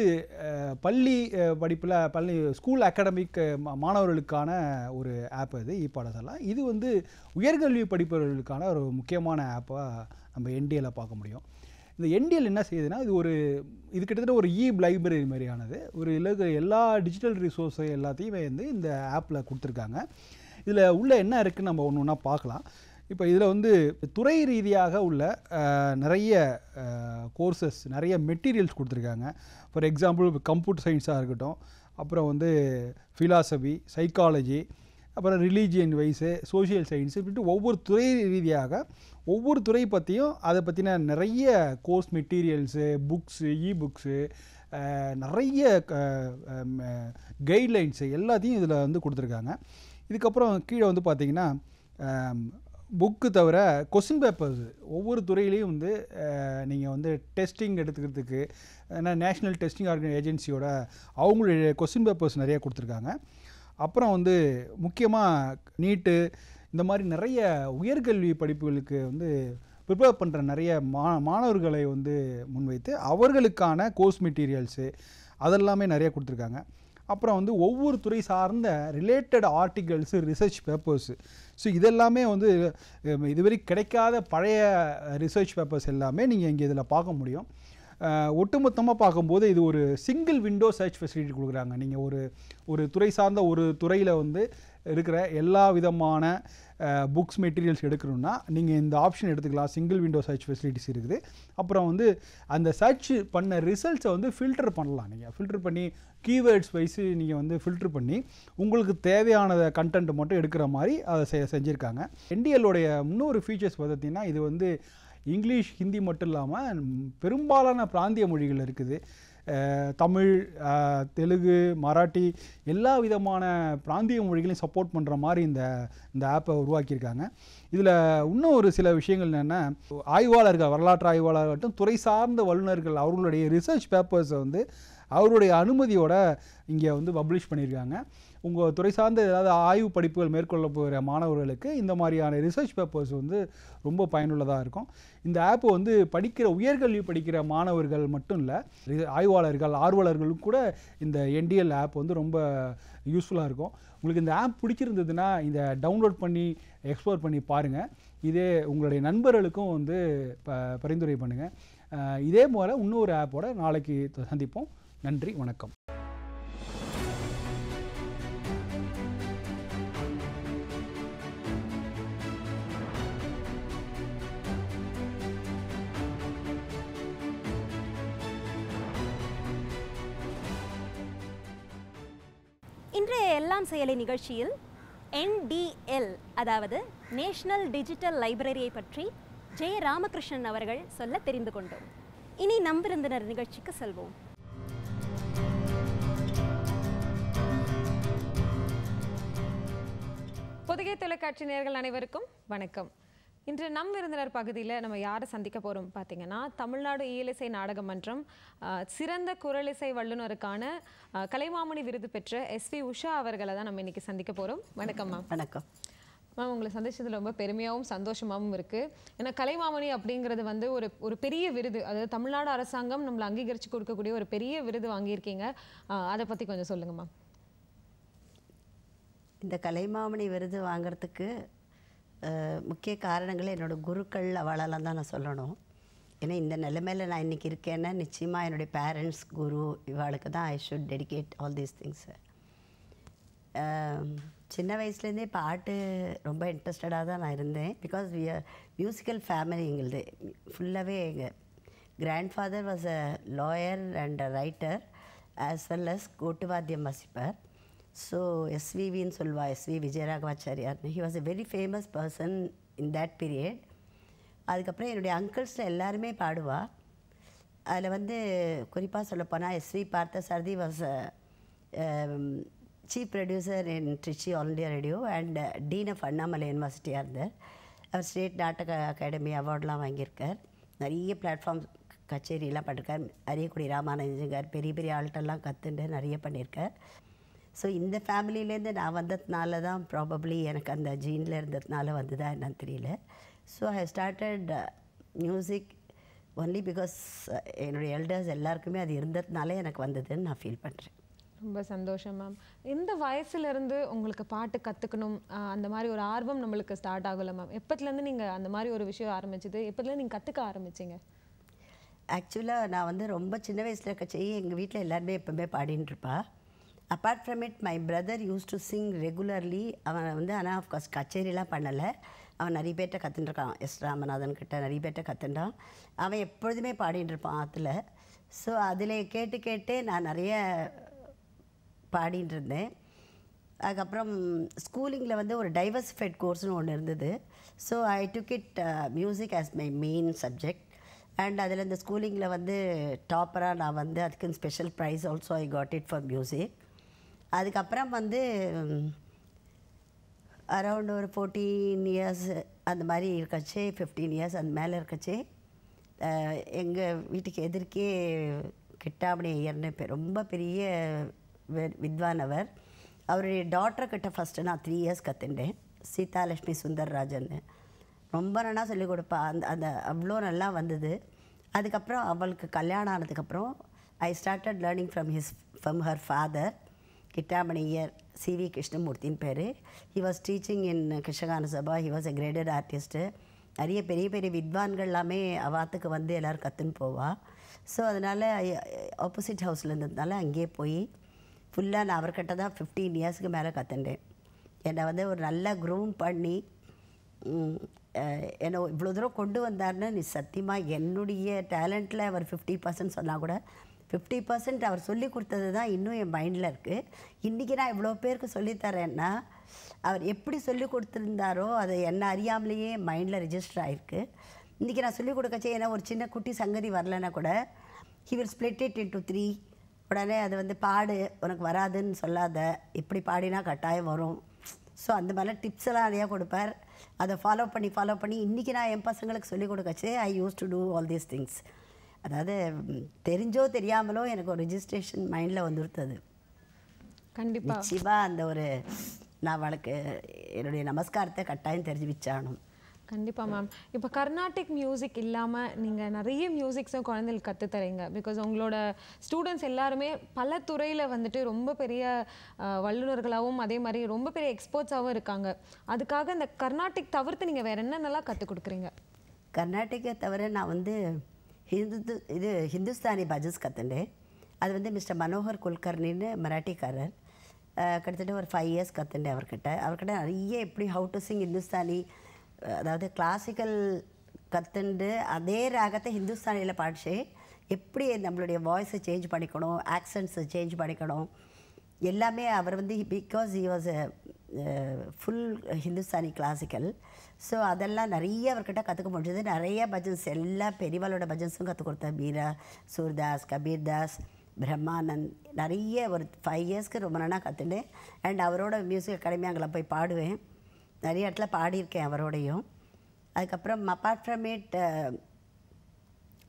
பள்ளி படிப்பில் பள்ளி ஸ்கூல் அகாடமிக் மாணவர்களுக்கான ஒரு ஆப் இது இ பாடசாலா இது வந்து உயர்கல்வி படிப்பவர்களுக்கான ஒரு முக்கியமான ஆப்பாக நம்ம என்டிஎல பார்க்க முடியும் இந்த என்டிஎல் என்ன செய்யுதுன்னா இது ஒரு இது கிட்டத்தட்ட ஒரு இ லைப்ரரி மாதிரியானது ஒரு இருக்கிற எல்லா டிஜிட்டல் ரிசோர்ஸை எல்லாத்தையுமே வந்து இந்த ஆப்பில் கொடுத்துருக்காங்க இதில் உள்ளே என்ன இருக்குதுன்னு நம்ம ஒன்று ஒன்றா பார்க்கலாம் இப்போ இதில் வந்து துறை ரீதியாக உள்ள நிறைய கோர்சஸ் நிறைய மெட்டீரியல்ஸ் கொடுத்துருக்காங்க ஃபார் எக்ஸாம்பிள் இப்போ கம்ப்யூட்டர் சயின்ஸாக இருக்கட்டும் அப்புறம் வந்து ஃபிலாசபி சைக்காலஜி அப்புறம் ரிலீஜியன் வைஸு சோஷியல் சயின்ஸு இப்படின்ட்டு ஒவ்வொரு துறை ரீதியாக ஒவ்வொரு துறை பற்றியும் அதை பற்றின நிறைய course materials books e books நிறைய கைட்லைன்ஸு எல்லாத்தையும் இதில் வந்து கொடுத்துருக்காங்க இதுக்கப்புறம் கீழே வந்து பார்த்திங்கன்னா புக்கு தவிர கொஸ்டின் பேப்பர்ஸ் ஒவ்வொரு துறையிலையும் வந்து நீங்கள் வந்து டெஸ்டிங் எடுத்துக்கிறதுக்கு ஏன்னா நேஷ்னல் டெஸ்டிங் ஆர்கனை ஏஜென்சியோட அவங்களுடைய கொஸ்டின் பேப்பர்ஸ் நிறைய கொடுத்துருக்காங்க அப்புறம் வந்து முக்கியமாக நீட்டு இந்த மாதிரி நிறைய உயர்கல்வி படிப்புகளுக்கு வந்து ப்ரிப்பேர் பண்ணுற நிறைய மா மாணவர்களை வந்து முன்வைத்து அவர்களுக்கான கோர்ஸ் மெட்டீரியல்ஸு அதெல்லாமே நிறைய கொடுத்துருக்காங்க அப்புறம் வந்து ஒவ்வொரு துறை சார்ந்த related articles research papers so இதெல்லாமே வந்து இதுவரை கிடைக்காத பழைய ரிசர்ச் பேப்பர்ஸ் எல்லாமே நீங்கள் இங்கே இதில் பார்க்க முடியும் ஒட்டுமொத்தமாக பார்க்கும்போது இது ஒரு சிங்கிள் விண்டோ சர்ச் ஃபெசிலிட்டி கொடுக்குறாங்க நீங்கள் ஒரு ஒரு துறை சார்ந்த ஒரு துறையில் வந்து இருக்கிற எல்லா விதமான புக்ஸ் மெட்டீரியல்ஸ் எடுக்கணும்னா நீங்கள் இந்த ஆப்ஷன் எடுத்துக்கலாம் சிங்கிள் விண்டோ சர்ச் ஃபெசிலிட்டிஸ் இருக்குது அப்புறம் வந்து அந்த சர்ச் பண்ண ரிசல்ட்ஸை வந்து ஃபில்டர் பண்ணலாம் நீங்கள் ஃபில்டர் பண்ணி கீவேர்ட்ஸ் வைஸு நீங்கள் வந்து ஃபில்டர் பண்ணி உங்களுக்கு தேவையானதை கண்டென்ட் மட்டும் எடுக்கிற மாதிரி அதை செ செஞ்சுருக்காங்க என்டிஎல்லோடைய இன்னொரு ஃபீச்சர்ஸ் பார்த்திங்கன்னா இது வந்து இங்கிலீஷ் ஹிந்தி மட்டும் இல்லாமல் பெரும்பாலான பிராந்திய மொழிகள் இருக்குது தமிழ் தெலுங்கு மராட்டி எல்லா விதமான பிராந்திய மொழிகளையும் சப்போர்ட் பண்ணுற மாதிரி இந்த இந்த ஆப்பை உருவாக்கியிருக்காங்க இதில் இன்னும் ஒரு சில விஷயங்கள் என்னென்ன ஆய்வாளர்கள் வரலாற்று ஆய்வாளர்கள்ட்டும் துறை சார்ந்த வல்லுநர்கள் அவர்களுடைய ரிசர்ச் பேப்பர்ஸை வந்து அவருடைய அனுமதியோட இங்கே வந்து பப்ளிஷ் பண்ணியிருக்காங்க உங்கள் துறை சார்ந்த ஏதாவது ஆய்வு படிப்புகள் மேற்கொள்ள போகிற மாணவர்களுக்கு இந்த மாதிரியான ரிசர்ச் பேப்பர்ஸ் வந்து ரொம்ப பயனுள்ளதாக இருக்கும் இந்த ஆப் வந்து படிக்கிற உயர்கல்வி படிக்கிற மாணவர்கள் மட்டும் இல்லை ஆய்வாளர்கள் ஆர்வலர்களும் கூட இந்த என்டிஎல் ஆப் வந்து ரொம்ப யூஸ்ஃபுல்லாக இருக்கும் உங்களுக்கு இந்த ஆப் பிடிச்சிருந்ததுன்னா இந்த டவுன்லோட் பண்ணி எக்ஸ்ப்ளோர் பண்ணி பாருங்கள் இதே உங்களுடைய நண்பர்களுக்கும் வந்து ப பரிந்துரை பண்ணுங்கள் இதே போல் இன்னொரு ஆப்போட நாளைக்கு சந்திப்போம் நன்றி வணக்கம் இன்றைய எல்லாம் செயலி நிகழ்ச்சியில் என்டிஎல் அதாவது நேஷனல் டிஜிட்டல் லைப்ரரியை பற்றி ஜெய ராமகிருஷ்ணன் அவர்கள் சொல்ல தெரிந்து கொண்டோம் இனி நம்பிருந்தனர் நிகழ்ச்சிக்கு செல்வோம் புதுகை தொலைக்காட்சி நேர்கள் அனைவருக்கும் வணக்கம் இன்று நம் விருந்தினர் பகுதியில் நம்ம யாரை சந்திக்க போகிறோம் பார்த்தீங்கன்னா தமிழ்நாடு இயலிசை நாடக மன்றம் சிறந்த குரலிசை வல்லுநருக்கான கலைமாமணி விருது பெற்ற எஸ் வி உஷா அவர்களை தான் நம்ம இன்றைக்கி சந்திக்க போகிறோம் வணக்கம் மேம் வணக்கம் மேம் உங்களை சந்திச்சதில் ரொம்ப பெருமையாகவும் சந்தோஷமாகவும் இருக்குது ஏன்னா கலைமாமணி அப்படிங்கிறது வந்து ஒரு ஒரு பெரிய விருது அதாவது தமிழ்நாடு அரசாங்கம் நம்மளை அங்கீகரித்து கொடுக்கக்கூடிய ஒரு பெரிய விருது வாங்கியிருக்கீங்க அதை பற்றி கொஞ்சம் சொல்லுங்கள் மேம் இந்த கலைமாமணி விருது வாங்கிறதுக்கு முக்கிய காரணங்கள் என்னோடய குருக்கள் அவளால் தான் நான் சொல்லணும் ஏன்னா இந்த நிலைமையில் நான் இன்றைக்கி இருக்கேன்னா நிச்சயமாக என்னுடைய பேரண்ட்ஸ் குரு இவாளுக்கு தான் I should dedicate all these things சின்ன வயசுலேருந்தே பாட்டு ரொம்ப இன்ட்ரெஸ்டடாக தான் நான் இருந்தேன் because we are musical family எங்களுது ஃபுல்லாகவே எங்கள் grandfather was a lawyer and a writer as well as கோட்டுவாத்தியம் வசிப்பார் ஸோ எஸ்விவின்னு சொல்வா எஸ்வி விஜயராகவாச்சாரியார்னு he was a very famous person in that period அதுக்கப்புறம் என்னுடைய அங்கிள்ஸில் எல்லாருமே பாடுவா அதில் வந்து குறிப்பாக சொல்லப்போனால் S V Parthasarathy was chief producer in Trichy All India Radio and dean of Annamalai யூனிவர்சிட்டியாக இருந்தார் அவர் ஸ்டேட் நாட்டக அகாடமி அவார்ட்லாம் வாங்கியிருக்கார் நிறைய பிளாட்ஃபார்ம் கச்சேரியெல்லாம் பண்ணிருக்கார் அரியக்குடி கார் பெரிய பெரிய ஆள்கிட்டலாம் கற்றுண்டு நிறைய பண்ணியிருக்கார் ஸோ இந்த ஃபேமிலியிலேருந்து நான் வந்ததுனால தான் ப்ராபப்ளி எனக்கு அந்த ஜீனில் இருந்ததுனால வந்ததா என்னன்னு தெரியல so I started music only because என்னுடைய எல்டர்ஸ் எல்லாருக்குமே அது இருந்ததுனால எனக்கு வந்ததுன்னு நான் ஃபீல் பண்ணுறேன் ரொம்ப சந்தோஷம் மேம் எந்த வயசுலேருந்து உங்களுக்கு பாட்டு கற்றுக்கணும் அந்த மாதிரி ஒரு ஆர்வம் நம்மளுக்கு ஸ்டார்ட் ஆகலை மேம் எப்போத்துலேருந்து நீங்கள் அந்த மாதிரி ஒரு விஷயம் ஆரம்பிச்சிது எப்போத்துலேருந்து நீங்கள் கற்றுக்க ஆரம்பிச்சிங்க ஆக்சுவலாக நான் வந்து ரொம்ப சின்ன வயசில் இருக்க செய்ய எங்கள் வீட்டில் எல்லாருமே எப்போவுமே பாடின்னு இருப்பாள் apart from it my brother use to sing regularly அவன் வந்து ஆனால் ஆஃப்கோர்ஸ் கச்சேரிலாம் பண்ணலை அவன் நிறைய பேர்ட்ட கற்றுட்டுருக்கான் எஸ் ராமநாதன் கிட்ட நிறைய பேர்கிட்ட கற்றுட்டான் அவன் எப்பொழுதுமே பாடிட்டு இருப்பான் ஆற்றுல ஸோ அதில் கேட்டு கேட்டு நான் நிறைய பாடிட்டு இருந்தேன் அதுக்கப்புறம் ஸ்கூலிங்கில் வந்து ஒரு டைவர்ஸிஃபைட் கோர்ஸ்னு ஒன்று இருந்தது so I took it music as my main subject and அதில் இந்த ஸ்கூலிங்கில் வந்து டாப்பராக நான் வந்து அதுக்குன்னு special prize also I got it for music அதுக்கப்புறம் வந்து அரவுண்ட் ஒரு ஃபோர்டீன் இயர்ஸ் அந்த மாதிரி இருக்கச்சு ஃபிஃப்டீன் இயர்ஸ் அந்த மேலே இருக்கச்சு எங்கள் வீட்டுக்கு எதிர்க்கே கிட்டாபடி ஐயர்னு ரொம்ப பெரிய வித்வான் அவர் அவருடைய டாட்டர் கிட்ட ஃபஸ்ட்டு நான் த்ரீ இயர்ஸ் கற்றுண்டேன் சீதாலட்சுமி சுந்தர்ராஜன்னு ரொம்ப நல்லா சொல்லிக் கொடுப்பா அந்த அந்த அவ்வளோ நல்லா வந்தது அதுக்கப்புறம் அவளுக்கு கல்யாணம் ஆனதுக்கப்புறம் I started learning from his from her father கிட்டாமணியர் சி வி கிருஷ்ணமூர்த்தின்னு பேர் he was teaching in Krishna Gana Sabha he was a graded artist நிறைய பெரிய பெரிய வித்வான்கள் எல்லாமே அவாத்துக்கு வந்து எல்லோரும் கற்றுன்னு போவாள் ஸோ அதனால் ஆப்போசிட் ஹவுஸில் இருந்ததுனால அங்கேயே போய் ஃபுல்லாக நான் அவர்கிட்ட தான் ஃபிஃப்டீன் இயர்ஸ்க்கு மேலே கற்றுண்டேன் என்னை வந்து ஒரு நல்ல க்ரூம் பண்ணி என்னை இவ்வளோ தூரம் கொண்டு வந்தார்னு நீ சத்தியமாக என்னுடைய டேலண்ட்டில் அவர் ஃபிஃப்டி பர்சன்ட் சொன்னால் கூட ஃபிஃப்டி பர்சன்ட் அவர் சொல்லி கொடுத்தது தான் இன்னும் என் மைண்டில் இருக்குது இன்றைக்கி நான் இவ்வளோ பேருக்கு சொல்லித்தரேன்னா அவர் எப்படி சொல்லி கொடுத்துருந்தாரோ அது என்ன அறியாமலேயே மைண்டில் ரிஜிஸ்டர் ஆகிருக்கு இன்றைக்கி நான் சொல்லிக் கொடுக்கச்சே ஏன்னா ஒரு சின்ன குட்டி சங்கதி வரலைன்னா கூட he will split it into three உடனே அது வந்து பாடு உனக்கு வராதுன்னு சொல்லாத இப்படி பாடினா கட்டாயம் வரும் ஸோ அந்த மாதிரிலாம் டிப்ஸ் எல்லாம் நிறையா கொடுப்பார் அதை ஃபாலோ பண்ணி ஃபாலோ பண்ணி இன்றைக்கி நான் என் பசங்களுக்கு சொல்லிக் கொடுக்கச்சே I use to do all these things அதாவது தெரிஞ்சோ தெரியாமலோ எனக்கு ஒரு ரிஜிஸ்ட்ரேஷன் மைண்டில் வந்துருத்தது கண்டிப்பாக நிச்சயமாக அந்த ஒரு நான் வழக்கு என்னுடைய நமஸ்காரத்தை கட்டாயம் தெரிஞ்சு வச்சானும் கண்டிப்பாக மேம் இப்போ கர்நாடிக் மியூசிக் இல்லாமல் நீங்கள் நிறைய மியூசிக்ஸும் குழந்தைகளுக்கு கற்றுத்தரீங்க பிகாஸ் உங்களோட ஸ்டூடெண்ட்ஸ் எல்லாருமே பல துறையில் வந்துட்டு ரொம்ப பெரிய வல்லுநர்களாகவும் அதே மாதிரி ரொம்ப பெரிய எக்ஸ்போர்ட்ஸாகவும் இருக்காங்க அதுக்காக இந்த கர்நாடிக் தவிர்த்து நீங்கள் வேறு என்னென்னலாம் கற்றுக் கொடுக்குறீங்க கர்நாடிக்கை தவிர நான் வந்து ஹிந்து இது ஹிந்துஸ்தானி பஜஸ் கற்றுண்டு அது வந்து மிஸ்டர் மனோகர் குல்கர்னின்னு மராட்டிக்காரர் கிட்டத்தட்ட ஒரு ஃபைவ் இயர்ஸ் கற்றுண்டு அவர்கிட்ட அவர்கிட்ட நிறைய எப்படி ஹவு டு சிங் ஹிந்துஸ்தானி அதாவது கிளாசிக்கல் கற்றுண்டு அதே ராகத்தை ஹிந்துஸ்தானியில் பாடிச்சு எப்படி நம்மளுடைய வாய்ஸை சேஞ்ச் பண்ணிக்கணும் ஆக்சன்ஸ் சேஞ்ச் பண்ணிக்கணும் எல்லாமே அவர் வந்து because he was full Hindustani classical so அதெல்லாம் நிறைய அவர்கிட்ட கற்றுக்க முடிஞ்சது நிறைய பஜன்ஸ் எல்லா பெரியவாளோட பஜன்ஸும் கற்றுக் கொடுத்தேன் மீரா சூர்தாஸ் கபீர்தாஸ் பிரம்மானந்த் நிறைய ஒரு ஃபைவ் இயர்ஸ்க்கு ரொம்ப நாளாக கற்றுட்டேன் அண்ட் அவரோட மியூசிக் அகாடமி அங்கே போய் பாடுவேன் நிறைய இடத்துல பாடியிருக்கேன் அவரோடையும் அதுக்கப்புறம் apart from it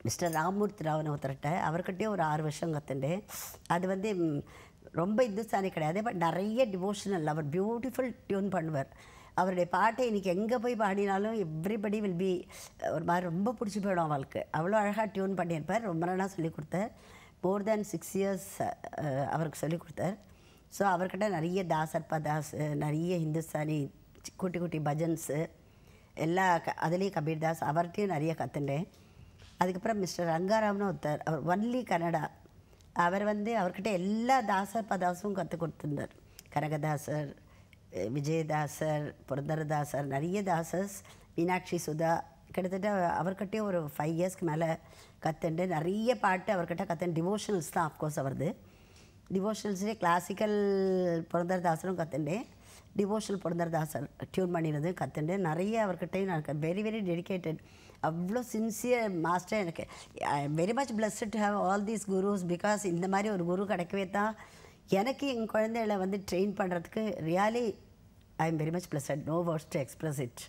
mister Ramurthy ராவன் ஒருத்தர்கிட்ட அவர்கிட்டயும் ஒரு ஆறு வருஷம் கற்றுட்டேன் அது வந்து ரொம்ப இந்துஸ்தானி கிடையாது பட் நிறைய டிவோஷனல் அவர் பியூட்டிஃபுல் டியூன் பண்ணுவார் அவருடைய பாட்டை இன்றைக்கி எங்கே போய் பாடினாலும் எவ்ரிபடி வில் பி ஒரு மாதிரி ரொம்ப பிடிச்சி போயிடும் அவளுக்கு அவ்வளோ அழகாக டியூன் பண்ணியிருப்பார் ரொம்ப நாளாக சொல்லிக் கொடுத்தார் மோர் தேன் சிக்ஸ் இயர்ஸ் அவருக்கு சொல்லிக் கொடுத்தார் ஸோ அவர்கிட்ட நிறைய தாஸ் அற்பா தாஸ் நிறைய ஹிந்துஸ்தானி குட்டி குட்டி பஜன்ஸு எல்லா க அதுலேயும் கபீர் தாஸ் அவர்கிட்டையும் நிறைய கற்றுண்டேன் அதுக்கப்புறம் மிஸ்டர் ரங்காராம்னு ஒருத்தர் அவர் ஒன்லி கனடா அவர் வந்து அவர்கிட்ட எல்லா தாசர் பதாசும் கற்றுக் கொடுத்துருந்தார் கனகதாசர் விஜயதாசர் புரந்தரதாசர் நிறைய தாசஸ் மீனாட்சி சுதா கிட்டத்தட்ட அவர்கிட்டே ஒரு ஃபைவ் இயர்ஸ்க்கு மேலே கற்றுண்டு நிறைய பாட்டு அவர்கிட்ட கற்றுண்டு டிவோஷனல்ஸ் தான் ஆஃப்கோர்ஸ் அவரது டிவோஷனல்ஸ்லேயே கிளாசிக்கல் புரந்தரதாசரும் கத்துண்டேன் டிவோஷனல் புரந்தரதாசர் டியூன் பண்ணினது கற்றுண்டு நிறைய அவர்கிட்டையும் நான் இருக்கேன் வெரி வெரி டெடிக்கேட்டட் அவ்வளோ சின்சியர் மாஸ்டர் எனக்கு very much blessed to have all these gurus because இந்த மாதிரி ஒரு குரு கிடைக்கவே தான் எனக்கு என் குழந்தைகளை வந்து ட்ரெயின் பண்ணுறதுக்கு really I am very much blessed at no words to express it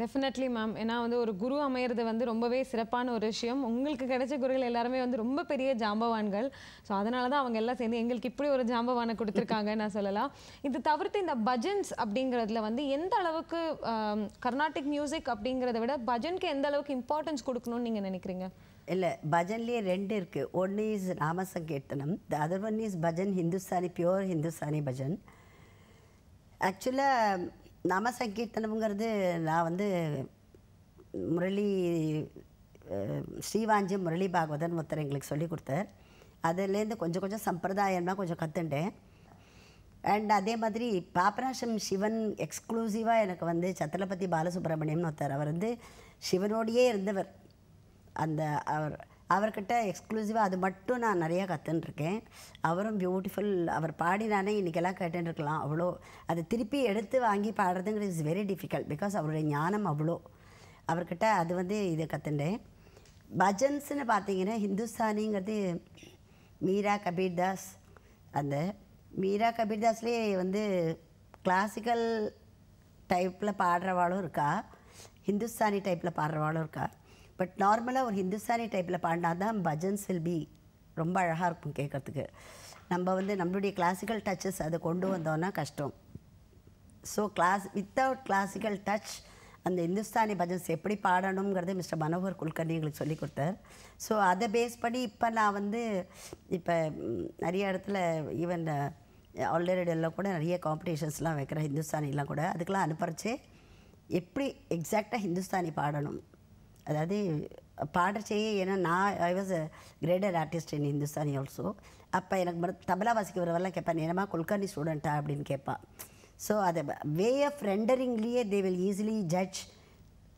definitely ma'am ஏன்னா வந்து ஒரு குரு அமையிறது வந்து ரொம்பவே சிறப்பான ஒரு விஷயம் உங்களுக்கு கிடைச்ச குருகள் எல்லாருமே வந்து ரொம்ப பெரிய ஜாம்பவான்கள் ஸோ அதனால தான் அவங்க எல்லாம் சேர்ந்து எங்களுக்கு இப்படி ஒரு ஜாம்பவானை கொடுத்துருக்காங்க நான் சொல்லலாம் இது தவிர்த்து இந்த பஜன்ஸ் அப்படிங்கிறதுல வந்து எந்த அளவுக்கு கர்நாடிக் மியூசிக் அப்படிங்கிறத விட பஜனுக்கு எந்த அளவுக்கு இம்பார்ட்டன்ஸ் கொடுக்கணும்னு நீங்கள் நினைக்கிறீங்க இல்லை பஜன்லேயே ரெண்டு இருக்குது ஒன்று is ramasankirtanam the other one is bhajan Hindustani pure Hindustani bhajan ஆக்சுவலாக நம சங்கீர்த்தனம்ங்கிறது நான் வந்து முரளி ஸ்ரீவாஞ்சி முரளி பாகவதன் ஒருத்தர் எங்களுக்கு சொல்லி கொடுத்தார் அதுலேருந்து கொஞ்சம் கொஞ்சம் சம்பிரதாயம்லாம் கொஞ்சம் கற்றுண்டேன் அண்ட் அதே மாதிரி பாபராசம் சிவன் எக்ஸ்க்ளூசிவாக எனக்கு வந்து சத்திரபதி பாலசுப்ரமணியம்னு ஒருத்தர் அவர் வந்து சிவனோடையே இருந்தவர் அந்த அவர் அவர்கிட்ட எக்ஸ்க்ளூசிவாக அது மட்டும் நான் நிறையா கற்றுன்ருக்கேன் அவரும் பியூட்டிஃபுல் அவர் பாடினானே இன்றைக்கெல்லாம் கேட்டுருக்கலாம் அவ்வளோ அதை திருப்பி எடுத்து வாங்கி பாடுறதுங்கிறது இஸ் வெரி டிஃபிகல்ட் பிகாஸ் அவருடைய ஞானம் அவ்வளோ அவர்கிட்ட அது வந்து இதை கற்றுண்டேன் பஜன்ஸ்னு பார்த்தீங்கன்னா ஹிந்துஸ்தானிங்கிறது மீரா கபீர்தாஸ் அந்த மீரா கபீர்தாஸ்லேயே வந்து கிளாசிக்கல் டைப்பில் பாடுறவாளும் இருக்கா ஹிந்துஸ்தானி டைப்பில் பாடுறவாளும் இருக்கா பட் நார்மலாக ஒரு ஹிந்துஸ்தானி டைப்பில் பாடினா தான் பஜன்ஸ் வில் பி ரொம்ப அழகாக இருக்கும் கேட்குறதுக்கு நம்ம வந்து நம்மளுடைய கிளாசிக்கல் டச்சஸ் அதை கொண்டு வந்தோன்னா கஷ்டம் so class without classical touch அந்த இந்துஸ்தானி பஜன்ஸ் எப்படி பாடணுங்கிறது மிஸ்டர் மனோகர் குல்கர்னி எங்களுக்கு சொல்லி கொடுத்தார் ஸோ அதை பேஸ் பண்ணி இப்போ நான் வந்து இப்போ நிறைய இடத்துல ஈவன் ஆல்ரெடியில் கூட நிறைய காம்படிஷன்ஸ்லாம் வைக்கிறேன் ஹிந்துஸ்தானிலாம் கூட அதுக்கெலாம் அனுப்புகிறச்சே எப்படி எக்ஸாக்டாக ஹிந்துஸ்தானி பாடணும் அதாவது பாட செய்ய ஏன்னா நான் I was graded artist in Hindustani also அப்போ எனக்கு மறு தபலா வாசிக்க வரவெல்லாம் கேட்பேன் என்னமா குல்கர்னி ஸ்டூடெண்ட்டா அப்படின்னு கேட்பான் ஸோ அதை வே ஆஃப் ரெண்டரிங்லேயே தே வில் ஈஸிலி ஜட்ஜ்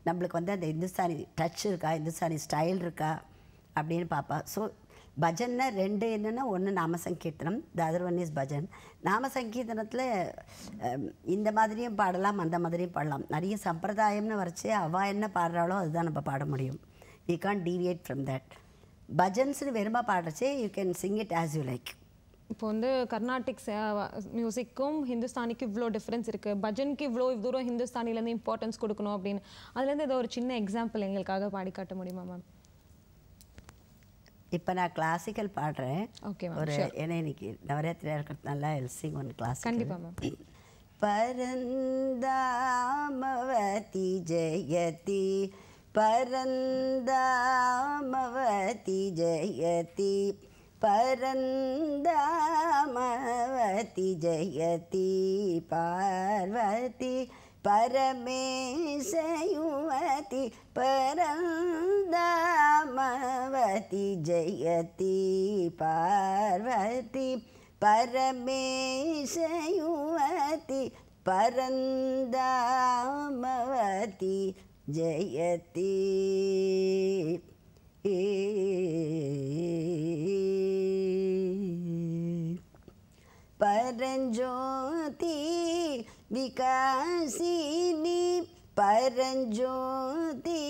நம்மளுக்கு வந்து அந்த இந்துஸ்தானி டச் இருக்கா இந்துஸ்தானி ஸ்டைல் இருக்கா அப்படின்னு பார்ப்பா ஸோ பஜன்னா ரெண்டு என்னென்னா ஒன்று nama sankirtanam the other one is bhajan நாம சங்கீர்த்தனத்தில் இந்த மாதிரியும் பாடலாம் அந்த மாதிரியும் பாடலாம் நிறைய சம்பிரதாயம்னு வரைச்சி அவள் என்ன பாடுறாளோ அதுதான் நம்ம பாட முடியும் we can't deviate from that பஜன்ஸ்னு வெறுமா பாடுறச்சே you can sing it as you like இப்போ வந்து கர்நாடிக் மியூசிக்கும் ஹிந்துஸ்தானிக்கு இவ்வளோ டிஃப்ரென்ஸ் இருக்குது பஜனுக்கு இவ்வளோ தூரம் ஹிந்துஸ்தானிலேருந்து இம்பார்ட்டன்ஸ் கொடுக்கணும் அப்படின்னு அதுலேருந்து ஏதோ ஒரு சின்ன எக்ஸாம்பிள் எங்களுக்காக பாடி காட்ட முடியுமா மேம் இப்போ நான் கிளாசிக்கல் பாடுறேன் ஓகே ஒரு ஏன்னா இன்னைக்கு நவராத்திரியாக இருக்கிறதுனால சிங் ஒன் கிளாஸ் கண்டிப்பாக மேம் பரந்தாமவதி ஜெயதி பரந்தாமவதி ஜெயதி பரந்தாமவதி ஜெயதி பார்வதி परमेशयुवति परं जयति पार्वती परमेशयुवति परन्दामवति जयति परञ्ज्योति விகாசினி பரஞ்சோதி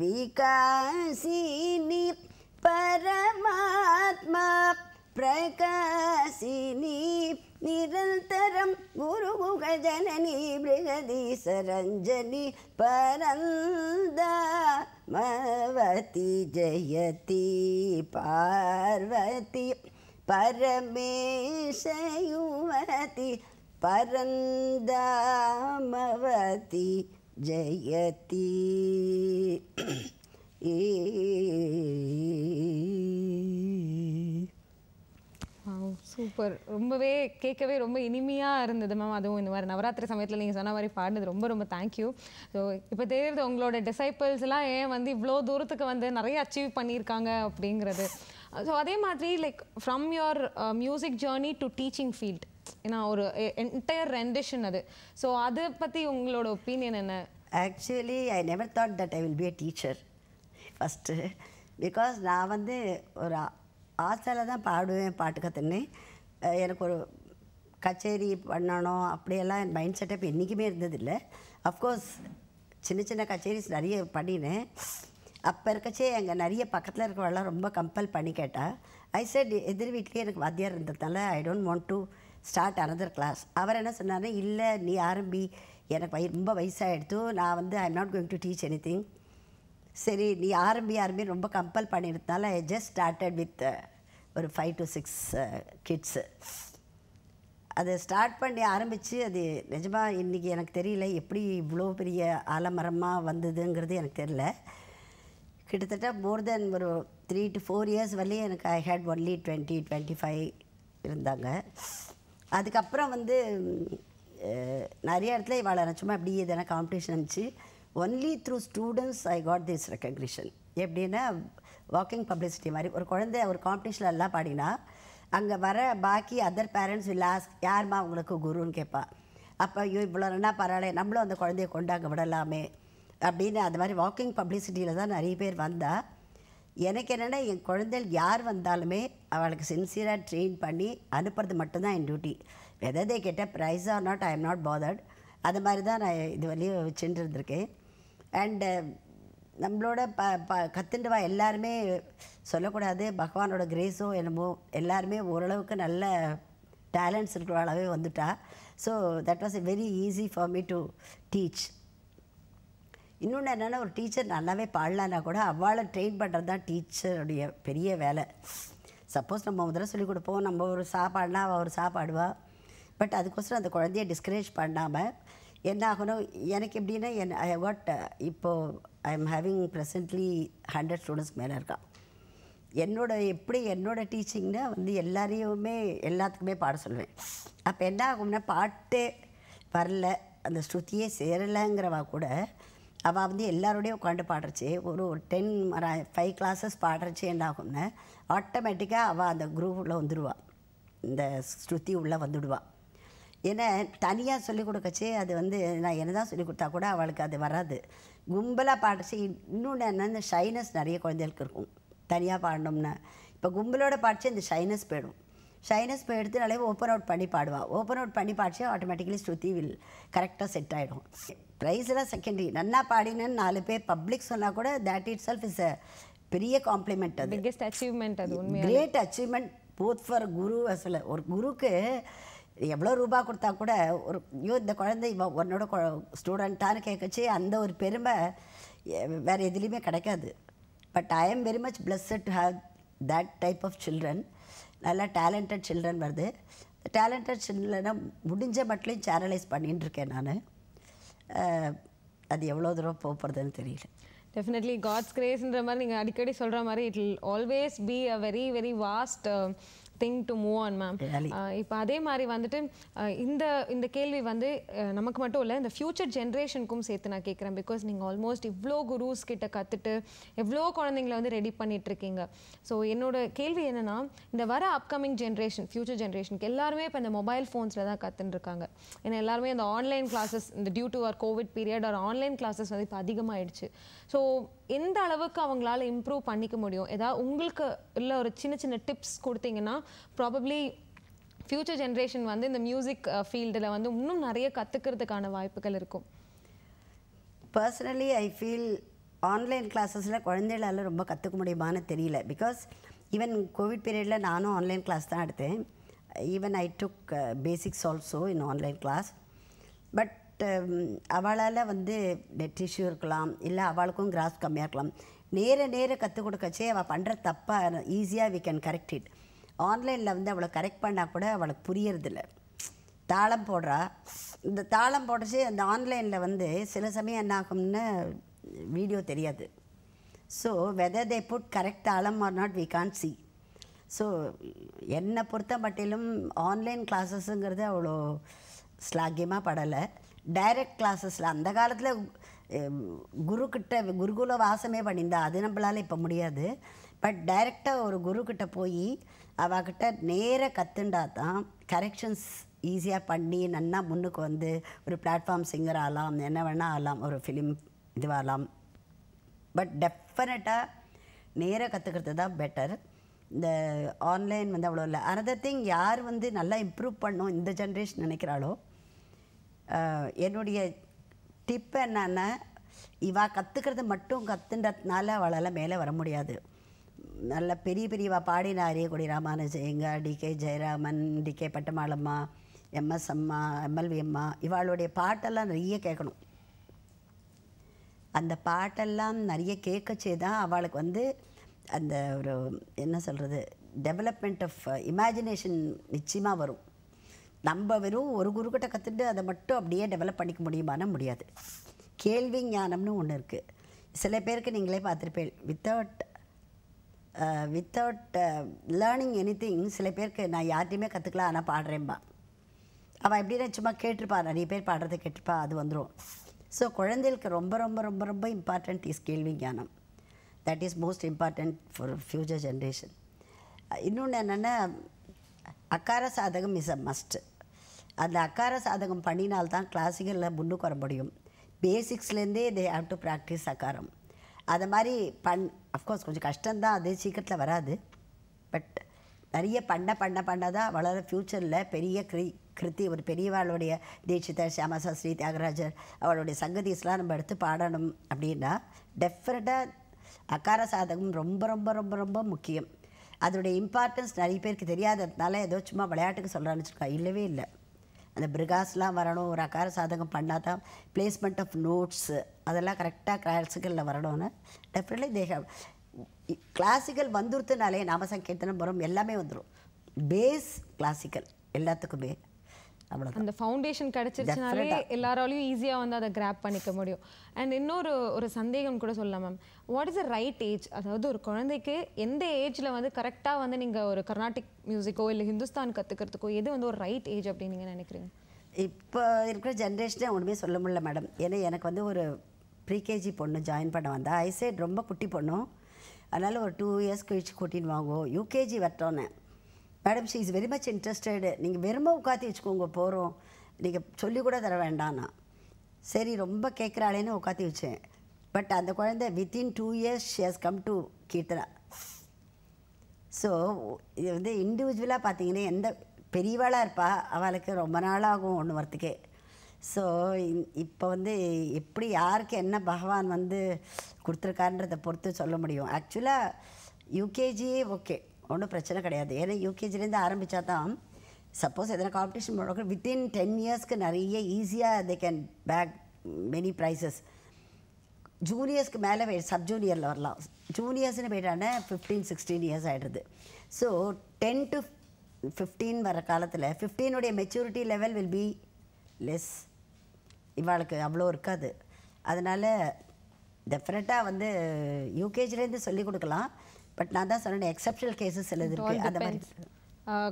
விகாசினி பரமாத்மா பிரகாசினி நிரந்தரம் குருகுக ஜனனி பிருகதி சரஞ்சனி பரந்த மவதி ஜயதி பார்வதி பரமேஷயுவதி பரந்தாமவதி ஜெயதி சூப்பர் ரொம்பவே கேட்கவே ரொம்ப இனிமையாக இருந்தது மேம் அதுவும் இந்த மாதிரி நவராத்திரி சமயத்தில் நீங்கள் சொன்ன மாதிரி பாடினது ரொம்ப ரொம்ப தேங்க்யூ ஸோ இப்போ தெரியுது உங்களோட டிசைப்பிள்ஸ்லாம் ஏன் வந்து இவ்வளோ தூரத்துக்கு வந்து நிறைய அச்சீவ் பண்ணியிருக்காங்க அப்படிங்கிறது ஸோ அதே மாதிரி like from your music journey to teaching field ஏன்னா ஒரு என்டையர் ரெண்டிஷன் அது ஸோ அதை பற்றி உங்களோட ஒப்பீனியன் என்ன actually I never thought that I will be a teacher first because நான் வந்து ஒரு ஆசையில் தான் பாடுவேன் பாட்டு கற்றுன்னு எனக்கு ஒரு கச்சேரி பண்ணணும் அப்படியெல்லாம் என் மைண்ட் செட்டப் என்றைக்குமே இருந்ததில்லை அஃப்கோர்ஸ் சின்ன சின்ன கச்சேரிஸ் நிறைய பண்ணினேன் அப்போ இருக்கச்சே அங்கே நிறைய பக்கத்தில் இருக்கிறவெல்லாம் ரொம்ப கம்பல் பண்ணி கேட்டால் ஐ சைட் எதிர் வீட்லேயே எனக்கு வாத்தியார் இருந்ததுனால I don't want to start another class அவர் என்ன சொன்னார்னா இல்லை நீ ஆரம்பி எனக்கு வய ரொம்ப வயசாகிடுத்து நான் வந்து I am not going to teach anything சரி நீ ஆரம்பி ஆரம்பி ரொம்ப கம்பல் பண்ணியிருந்தனால ஐ ஜஸ்ட் ஸ்டார்டட் வித் ஒரு ஃபைவ் டு சிக்ஸ் கிட்ஸு அதை ஸ்டார்ட் பண்ணி ஆரம்பித்து அது நிஜமாக இன்றைக்கி எனக்கு தெரியல எப்படி இவ்வளோ பெரிய ஆலமரமாக வந்ததுங்கிறது எனக்கு தெரியல கிட்டத்தட்ட மோர் தென் ஒரு த்ரீ டு ஃபோர் இயர்ஸ் வரலையும் எனக்கு I had only twenty twenty five இருந்தாங்க அதுக்கப்புறம் வந்து நிறைய இடத்துல இவாளை சும்மா அப்படி எதனா காம்படிஷன் இருந்துச்சு only through students I got this recognition எப்படின்னா வாக்கிங் பப்ளிசிட்டி மாதிரி ஒரு குழந்தை ஒரு காம்படிஷனில் எல்லாம் பாடினா அங்கே வர பாக்கி அதர் பேரண்ட்ஸ் இல்லை யார்மா அவங்களுக்கு குருன்னு கேட்பா அப்போ ஐயோ இவ்வளோனா பரவாயில்ல நம்மளும் அந்த குழந்தைய கொண்டாங்க விடலாமே அப்படின்னு அது மாதிரி வாக்கிங் பப்ளிசிட்டியில் தான் நிறைய பேர் வந்தால் எனக்கு என்னென்னா என் குழந்தைகள் யார் வந்தாலுமே அவளுக்கு சின்சியராக ட்ரெயின் பண்ணி அனுப்புறது மட்டும்தான் என் duty whether they get prize or not I am not bothered அது மாதிரி தான் நான் இது வழியும் வச்சுட்டு இருந்திருக்கேன் அண்டு uh, நம்மளோட ப ப கத்துண்டுவா எல்லாருமே சொல்லக்கூடாது பகவானோட கிரேஸோ என்னமோ எல்லாருமே ஓரளவுக்கு நல்ல டேலண்ட்ஸ் இருக்கிற அளவே வந்துட்டா so that was a very easy for me to teach இன்னொன்று என்னென்னா ஒரு டீச்சர் நல்லாவே பாடலான்னா கூட அவ்வளோ ட்ரெயின் பண்ணுறது தான் டீச்சருடைய பெரிய வேலை சப்போஸ் நம்ம முதல்ல சொல்லிக் கொடுப்போம் நம்ம ஒரு சாப்பாடுனா அவள் ஒரு சாப்பாடுவா பட் அதுக்கோசரம் அந்த குழந்தைய டிஸ்கரேஜ் பண்ணாமல் என்ன ஆகணும் எனக்கு எப்படின்னா என் ஐ வாட் இப்போது I am having presently hundred students மேலே இருக்கான் என்னோட எப்படி என்னோடய டீச்சிங்னால் வந்து எல்லாரையுமே எல்லாத்துக்குமே பாட சொல்லுவேன் அப்போ என்ன ஆகும்னா பாட்டே வரல அந்த ஸ்ருதியே சேரலைங்கிறவா கூட அவள் வந்து எல்லாரோடையும் உட்காந்து பாடுறச்சு ஒரு டென் ஃபைவ் கிளாஸஸ் பாடுறச்சு என்னாகும்னு ஆட்டோமேட்டிக்காக அவள் அந்த குரூப் உள்ளே வந்துடுவாள் இந்த ஸ்ருதி உள்ளே வந்துடுவாள் ஏன்னா தனியாக சொல்லிக் கொடுக்கச்சு அது வந்து நான் என்ன தான் சொல்லிக் கொடுத்தா கூட அவளுக்கு அது வராது கும்பலாக பாடுச்சு இன்னொன்று என்னென்ன ஷைனஸ் நிறைய குழந்தைகளுக்கு இருக்கும் தனியாக பாடணும்னா இப்போ கும்பலோட பாடிச்சு இந்த ஷைனஸ் போயிடும் ஷைனஸ் எடுத்து நல்லாவே ஓப்பன் அவுட் பண்ணி பாடுவாள் ஓப்பன் அவுட் பண்ணி பாடிச்சு ஆட்டோமேட்டிக்கலி ஸ்ருதி வில் கரெக்டாக செட் ஆகிடும் ப்ரைஸ்லாம் செகண்டரி நல்லா பாடினு நாலு பேர் பப்ளிக் சொன்னால் கூட that itself is a பெரிய காம்ப்ளிமெண்ட் அது பிக்கெஸ்ட் அச்சீவ்மெண்ட் அது great achievement both for guru அசில் ஒரு குருக்கு எவ்வளோ ரூபா கொடுத்தா கூட ஒரு ஐயோ இந்த குழந்தை இவன் உன்னோட ஸ்டூடெண்ட்டான்னு கேட்கச்சு அந்த ஒரு பெருமை வேறு எதுலேயுமே கிடைக்காது but I am very much blessed to have that type of children நல்லா டேலண்டட் சில்ட்ரன் வருது டேலண்டட் சில்ட்ரனை முடிஞ்ச மட்டும் சேனலைஸ் பண்ணிகிட்டு இருக்கேன் நான் அது எவ்வளோ தூரம் போகிறதுன்னு தெரியல டெஃபினெட்லி காட்ஸ் கிரேஸ்ன்ற மாதிரி நீங்கள் அடிக்கடி சொல்கிற மாதிரி it will always be a very very vast thing to move on ma'am இப்போ அதே மாதிரி வந்துட்டு uh, இந்த இந்த கேள்வி வந்து uh, நமக்கு மட்டும் இல்லை இந்த ஃபியூச்சர் ஜென்ரேஷனுக்கும் சேர்த்து நான் கேட்குறேன் பிகாஸ் நீங்கள் ஆல்மோஸ்ட் இவ்வளோ குரூஸ் கிட்ட கற்றுட்டு எவ்வளோ குழந்தைங்களை வந்து ரெடி பண்ணிட்டு இருக்கீங்க ஸோ என்னோட கேள்வி என்னென்னா இந்த வர அப்கமிங் ஜென்ரேஷன் ஃபியூச்சர் ஜென்ரேஷனுக்கு எல்லாருமே இப்போ இந்த மொபைல் ஃபோன்ஸில் தான் கற்றுன்னு இருக்காங்க ஏன்னா எல்லாருமே இந்த ஆன்லைன் கிளாஸஸ் இந்த due to our covid period our online classes வந்து இப்போ அதிகமாகிடுச்சு ஸோ எந்த அளவுக்கு அவங்களால இம்ப்ரூவ் பண்ணிக்க முடியும் ஏதாவது உங்களுக்கு இல்லை ஒரு சின்ன சின்ன டிப்ஸ் கொடுத்தீங்கன்னா ப்ராபப்ளி ஃப்யூச்சர் ஜென்ரேஷன் வந்து இந்த மியூசிக் ஃபீல்டில் வந்து இன்னும் நிறைய கற்றுக்கிறதுக்கான வாய்ப்புகள் இருக்கும் பர்சனலி ஐ ஃபீல் ஆன்லைன் கிளாஸஸில் குழந்தைகளால் ரொம்ப கற்றுக்க முடியுமான்னு தெரியல பிகாஸ் ஈவன் கோவிட் பீரியடில் நானும் ஆன்லைன் கிளாஸ் தான் எடுத்தேன் even I took basics also in online class but அவளால் வந்து பெட் இஷ்யூ இருக்கலாம் இல்லை அவளுக்கும் கிராஸ் கம்மியாக இருக்கலாம் நேர நேர கற்றுக் கொடுக்கச்சே அவள் பண்ணுற தப்பாக ஈஸியாக வி கேன் கரெக்ட் இட் ஆன்லைனில் வந்து அவளை கரெக்ட் பண்ணால் கூட அவளுக்கு புரியறதில்ல தாளம் போடுறா இந்த தாளம் போடுச்சு அந்த ஆன்லைனில் வந்து சில சமயம் என்ன ஆகும்னு வீடியோ தெரியாது so whether they put correct thalam or not we can't see so என்னை பொறுத்த மட்டிலும் ஆன்லைன் கிளாஸஸுங்கிறது அவ்வளோ ஸ்லாகியமாக படலை டைரக்ட் கிளாஸஸில் அந்த காலத்தில் குருக்கிட்ட குருகுல வாசமே பண்ணியிருந்தா அது நம்மளால் இப்போ முடியாது பட் டைரெக்டாக ஒரு குருக்கிட்ட போய் அவகிட்ட நேராக கற்றுண்டா தான் கரெக்ஷன்ஸ் ஈஸியாக பண்ணி நன்னா முன்னுக்கு வந்து ஒரு பிளாட்ஃபார்ம் சிங்கர் ஆகலாம் என்ன வேணால் ஆகலாம் ஒரு ஃபிலிம் இதுவாகலாம் பட் டெஃபினட்டாக நேராக கற்றுக்கிறது தான் பெட்டர் இந்த ஆன்லைன் வந்து அவ்வளோ இல்லை அனதர் திங் யார் வந்து நல்லா இம்ப்ரூவ் பண்ணும் இந்த ஜென்ரேஷன் நினைக்கிறாளோ என்னுடைய டிப் என்னென்னா இவா கற்றுக்கிறது மட்டும் கற்றுன்றதுனால அவளால் மேலே வர முடியாது நல்ல பெரிய பெரியவா பாடின அரியக்குடி ராமானுஜ எங்கா T K Jayaraman T K பட்டமாளம்மா எம்எஸ் அம்மா எம்எல்வி அம்மா இவாளுடைய பாட்டெல்லாம் நிறைய கேட்கணும் அந்த பாட்டெல்லாம் நிறைய கேட்கச்சே தான் அவளுக்கு வந்து அந்த ஒரு என்ன சொல்கிறது டெவலப்மெண்ட் ஆஃப் இமேஜினேஷன் நிச்சயமாக வரும் நம்ம வெறும் ஒரு குருக்கிட்ட கற்றுட்டு அதை மட்டும் அப்படியே டெவலப் பண்ணிக்க முடியுமானா முடியாது கேள்வி ஞானம்னு ஒன்று இருக்குது சில பேருக்கு நீங்களே பார்த்துருப்பேன் without without learning anything சில பேருக்கு நான் யார்ட்டையுமே கற்றுக்கலாம் ஆனால் பாடுறேன்பா அவன் எப்படின்னா சும்மா கேட்டிருப்பா நிறைய பேர் பாடுறதை கேட்டிருப்பா அது வந்துடும் ஸோ குழந்தைகளுக்கு ரொம்ப ரொம்ப ரொம்ப ரொம்ப இம்பார்ட்டண்ட் இஸ் கேள்வி ஞானம் that is most important for future generation இன்னொன்று என்னென்னா அக்கார சாதகம் இஸ் அ மஸ்ட் அந்த அக்கார சாதகம் பண்ணினால்தான் கிளாசிக்கலில் முன்னுக்கு வர முடியும் பேசிக்ஸ்லேருந்தே they have to practise akaram அதை மாதிரி பண் அஃப்கோர்ஸ் கொஞ்சம் கஷ்டம்தான் அது சீக்கிரத்தில் வராது பட் நிறைய பண்ண பண்ண பண்ண தான் வளர ஃப்யூச்சரில் பெரிய கிரி கிருத்தி ஒரு பெரியவாளுடைய தீட்சிதர் ஷியாமசா ஸ்ரீ தியாகராஜர் அவளுடைய சங்கதிஸ்லாம் நம்ம எடுத்து பாடணும் அப்படின்னா டெஃபினட்டாக அக்கார சாதகம் ரொம்ப ரொம்ப ரொம்ப ரொம்ப முக்கியம் அதோடைய இம்பார்ட்டன்ஸ் நிறைய பேருக்கு தெரியாததுனால ஏதோ சும்மா விளையாட்டுக்கு சொல்கிறான்னு வச்சுருக்கா இல்லவே இல்லை அந்த பிரிகாஸ்லாம் வரணும் ஒரு அகார சாதகம் பண்ணால் தான் பிளேஸ்மெண்ட் ஆஃப் நோட்ஸு அதெல்லாம் கரெக்டாக கிளாசிக்கலில் வரணும்னு டெஃபினட்லி தே கிளாசிக்கல் வந்துருத்துனாலே நாம சங்கீர்த்தனம் வரும் எல்லாமே வந்துடும் பேஸ் கிளாசிக்கல் எல்லாத்துக்குமே அந்த ஃபவுண்டேஷன் கிடைச்சிருச்சுனாலே எல்லாராலையும் ஈஸியாக வந்து அதை கிராப் பண்ணிக்க முடியும் அண்ட் இன்னொரு ஒரு சந்தேகம் கூட சொல்லலாம் ma'am what is a right age அதாவது ஒரு குழந்தைக்கு எந்த ஏஜில் வந்து கரெக்டாக வந்து நீங்கள் ஒரு கர்நாடிக் மியூசிக்கோ இல்லை ஹிந்துஸ்தான் கற்றுக்கிறதுக்கோ எது வந்து ஒரு ரைட் ஏஜ் அப்படின்னு நீங்கள் நினைக்கிறீங்க இப்போ இருக்கிற ஜென்ரேஷனே ஒன்றுமே சொல்ல முடியல மேடம் ஏன்னா எனக்கு வந்து ஒரு ப்ரீகேஜி பொண்ணு ஜாயின் பண்ண வந்தால் ஐசைட் ரொம்ப குட்டி பொண்ணும் அதனால் ஒரு டூ இயர்ஸ் கழிச்சு கூட்டின்னு வாங்குவோம் யூகேஜி வரட்டோன்னு madam she is very much interested நீங்கள் வெறும உட்காத்தி வச்சுக்கோங்க போகிறோம் நீங்கள் சொல்லி கூட தர வேண்டாம்னா சரி ரொம்ப கேட்குறாளேன்னு உட்காத்தி வச்சேன் பட் அந்த குழந்தை within two years she has come to kirtana so இது வந்து இண்டிவிஜுவலாக பார்த்தீங்கன்னா எந்த பெரியவாளாக இருப்பா அவளுக்கு ரொம்ப நாள் ஆகும் ஒன்று வரத்துக்கே ஸோ இப்போ வந்து எப்படி யாருக்கு என்ன பகவான் வந்து கொடுத்துருக்காருன்றதை பொறுத்து சொல்ல முடியும் ஆக்சுவலாக யூகேஜியே ஓகே ஒன்றும் பிரச்சனை கிடையாது ஏன்னா யூகேஜிலேருந்து ஆரம்பித்தா தான் சப்போஸ் எதனா காம்படிஷன் பண்ணுறோம் வித்தின் டென் இயர்ஸ்க்கு நிறைய ஈஸியாக they can bag many prizes ஜூனியர்ஸ்க்கு மேலே சப் ஜூனியரில் வரலாம் ஜூனியர்ஸ்னு போய்ட்டான ஃபிஃப்டீன் சிக்ஸ்டீன் இயர்ஸ் ஆகிடுது ஸோ டென் டு ஃபிஃப்டீன் வர காலத்தில் ஃபிஃப்டீனுடைய maturity level will be less இவாளுக்கு அவ்வளோ இருக்காது அதனால் டெஃபினட்டாக வந்து யூகேஜிலேருந்து சொல்லிக் கொடுக்கலாம் பட் நான் தான் சொன்னேன் எக்ஸப்ஷனல் கேஸஸ் சிலது இருக்குது அந்த மாதிரி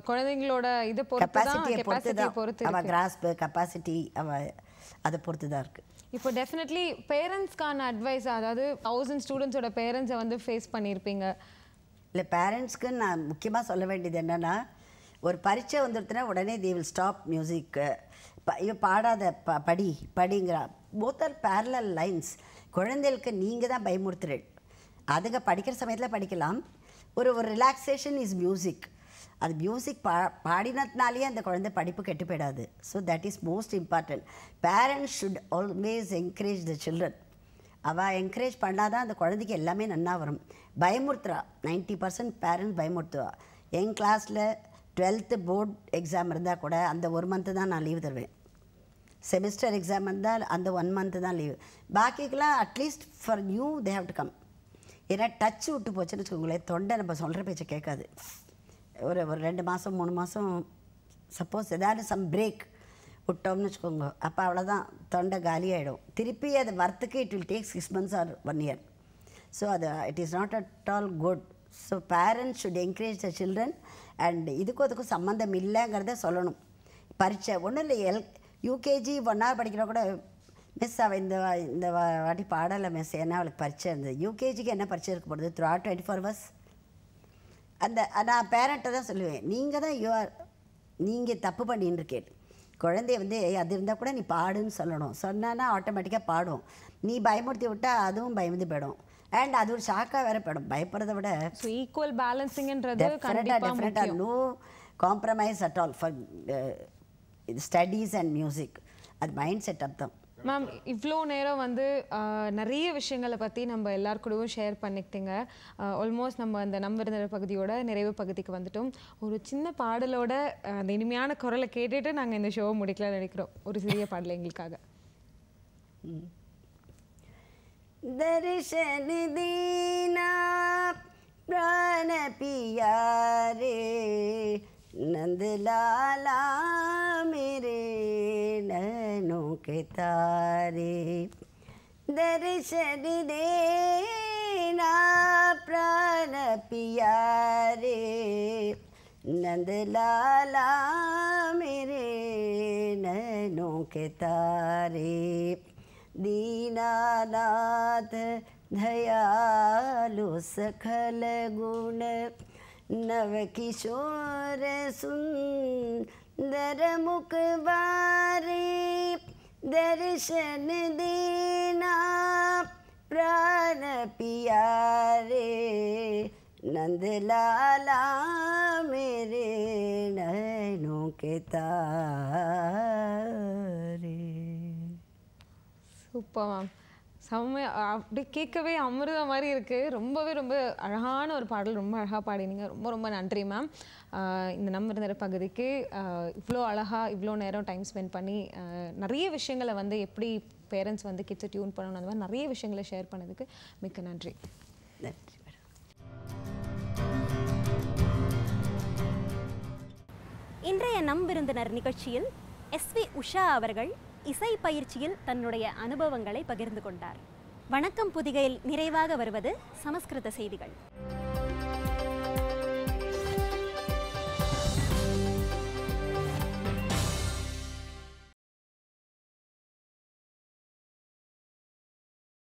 குழந்தைங்களோட இதை பொறுத்து கெப்பாசிட்டியை பொறுத்து தான் பொறுத்து அவள் கிராஸ்ப்பு கெப்பாசிட்டி அவ அதை பொறுத்து தான் இருக்குது இப்போ டெஃபினெட்லி பேரண்ட்ஸ்க்கான அட்வைஸ் அதாவது தௌசண்ட் ஸ்டூடெண்ட்ஸோட பேரண்ட்ஸை வந்து ஃபேஸ் பண்ணியிருப்பீங்க இல்லை பேரண்ட்ஸ்க்கு நான் முக்கியமாக சொல்ல வேண்டியது என்னென்னா ஒரு பரீட்சை வந்துடுத்துனா உடனே தி வில் ஸ்டாப் மியூசிக்கு ஐயோ பாடாத ப படி படிங்கிறா போத் ஆர் பேரலல் லைன்ஸ் குழந்தைகளுக்கு நீங்கள் தான் பயமுறுத்துறேன் அதுங்க படிக்கிற சமயத்தில் படிக்கலாம் ஒரு ஒரு ரிலாக்ஸேஷன் இஸ் மியூசிக் அது மியூசிக் பா பாடினதுனாலேயே அந்த குழந்தை படிப்பு கெட்டு போயிடாது so that is most important parents should always encourage the children அவள் என்கரேஜ் பண்ணால் தான் அந்த குழந்தைக்கு எல்லாமே நன்னா வரும் பயமுறுத்துறா நைன்ட்டி பர்சன்ட் பேரண்ட்ஸ் பயமுறுத்துவா என் கிளாஸில் டுவெல்த்து போர்ட் எக்ஸாம் இருந்தால் கூட அந்த ஒரு மந்த்து தான் நான் லீவு தருவேன் செமிஸ்டர் எக்ஸாம் இருந்தால் அந்த ஒன் மந்த்து தான் லீவு பாக்கிக்கெலாம் at least for new they have to come ஏன்னா டச் விட்டு போச்சுன்னு வச்சுக்கோங்களேன் தொண்டை நம்ம சொல்கிற பேச்சை கேட்காது ஒரு ஒரு ரெண்டு மாதம் மூணு மாதம் சப்போஸ் ஏதாவது சம் பிரேக் விட்டோம்னு வச்சுக்கோங்க அப்போ அவ்வளோதான் தொண்டை காலியாகிடும் திருப்பி அதை வரத்துக்கு it will take six months or one year so அது it is not at all good so parents should encourage the children and இதுக்கும் அதுக்கும் சம்மந்தம் இல்லைங்கிறத சொல்லணும் பரீட்சை ஒன்றும் இல்லை எல் யூகேஜி ஒன் ஹவர் படிக்கிறா கூட மிஸ் அவள் இந்த இந்த வாட்டி பாடலை மிஸ் ஏன்னா அவளுக்கு பரிச்சை இருந்தது யூகேஜிக்கு என்ன பரிச்சை இருக்க போடுது throughout twenty four hours அந்த நான் பேரண்ட்டை தான் சொல்லுவேன் நீங்கள் தான் யூஆர் நீங்கள் தப்பு பண்ணின்னு இருக்கேன் குழந்தைய வந்து அது இருந்தால் கூட நீ பாடுன்னு சொல்லணும் சொன்னான்னா ஆட்டோமேட்டிக்காக பாடும் நீ பயமுறுத்தி விட்டால் அதுவும் பயந்து போயிடும் அண்ட் அது ஒரு ஷாக்காக வேற போயிடும் பயப்படுறத விட ஈக்குவல் பேலன்சிங்ன்றது கரெக்டாக no compromise at all for studies and music அது மைண்ட் செட்டப் தான் மேம் இவ்வளோ நேரம் வந்து நிறைய விஷயங்களை பற்றி நம்ம எல்லார் கூடவும் ஷேர் பண்ணிக்கிட்டிங்க ஆல்மோஸ்ட் நம்ம அந்த நம்பர் பகுதியோட நிறைவு பகுதிக்கு வந்துட்டோம் ஒரு சின்ன பாடலோட அந்த இனிமையான குரலை கேட்டுட்டு நாங்கள் இந்த ஷோவை முடிக்கலாம் நினைக்கிறோம் ஒரு சிறிய பாடல் எங்களுக்காக தரிசன தீனா பிராணபியாரே नंद लाला मेरे नैनों के तारे दर्शन देना प्राण प्यारे नंद लाला मेरे नैनों के तारे दीनानाथ दयालु सखल गुण नव नवकिशोर सुंदर मुखबारी दर्शन देना प्राण प्यारे नंद लाला मेरे नैनों के तारे सुपर செம்மையா அப்படியே கேட்கவே அமிர்த மாதிரி இருக்குது ரொம்பவே ரொம்ப அழகான ஒரு பாடல் ரொம்ப அழகாக பாடினீங்க ரொம்ப ரொம்ப நன்றி மேம் இந்த நம்ம இருந்த பகுதிக்கு இவ்வளோ அழகாக இவ்வளோ நேரம் டைம் ஸ்பெண்ட் பண்ணி நிறைய விஷயங்களை வந்து எப்படி பேரண்ட்ஸ் வந்து கிட்ஸை டியூன் பண்ணணும் அந்த மாதிரி நிறைய விஷயங்களை ஷேர் பண்ணதுக்கு மிக்க நன்றி நன்றி இன்றைய நம் விருந்தினர் நிகழ்ச்சியில் எஸ் வி உஷா அவர்கள் இசை பயிற்சியில் தன்னுடைய அனுபவங்களை பகிர்ந்து கொண்டார் வணக்கம் புதிகையில் நிறைவாக வருவது சமஸ்கிருத செய்திகள்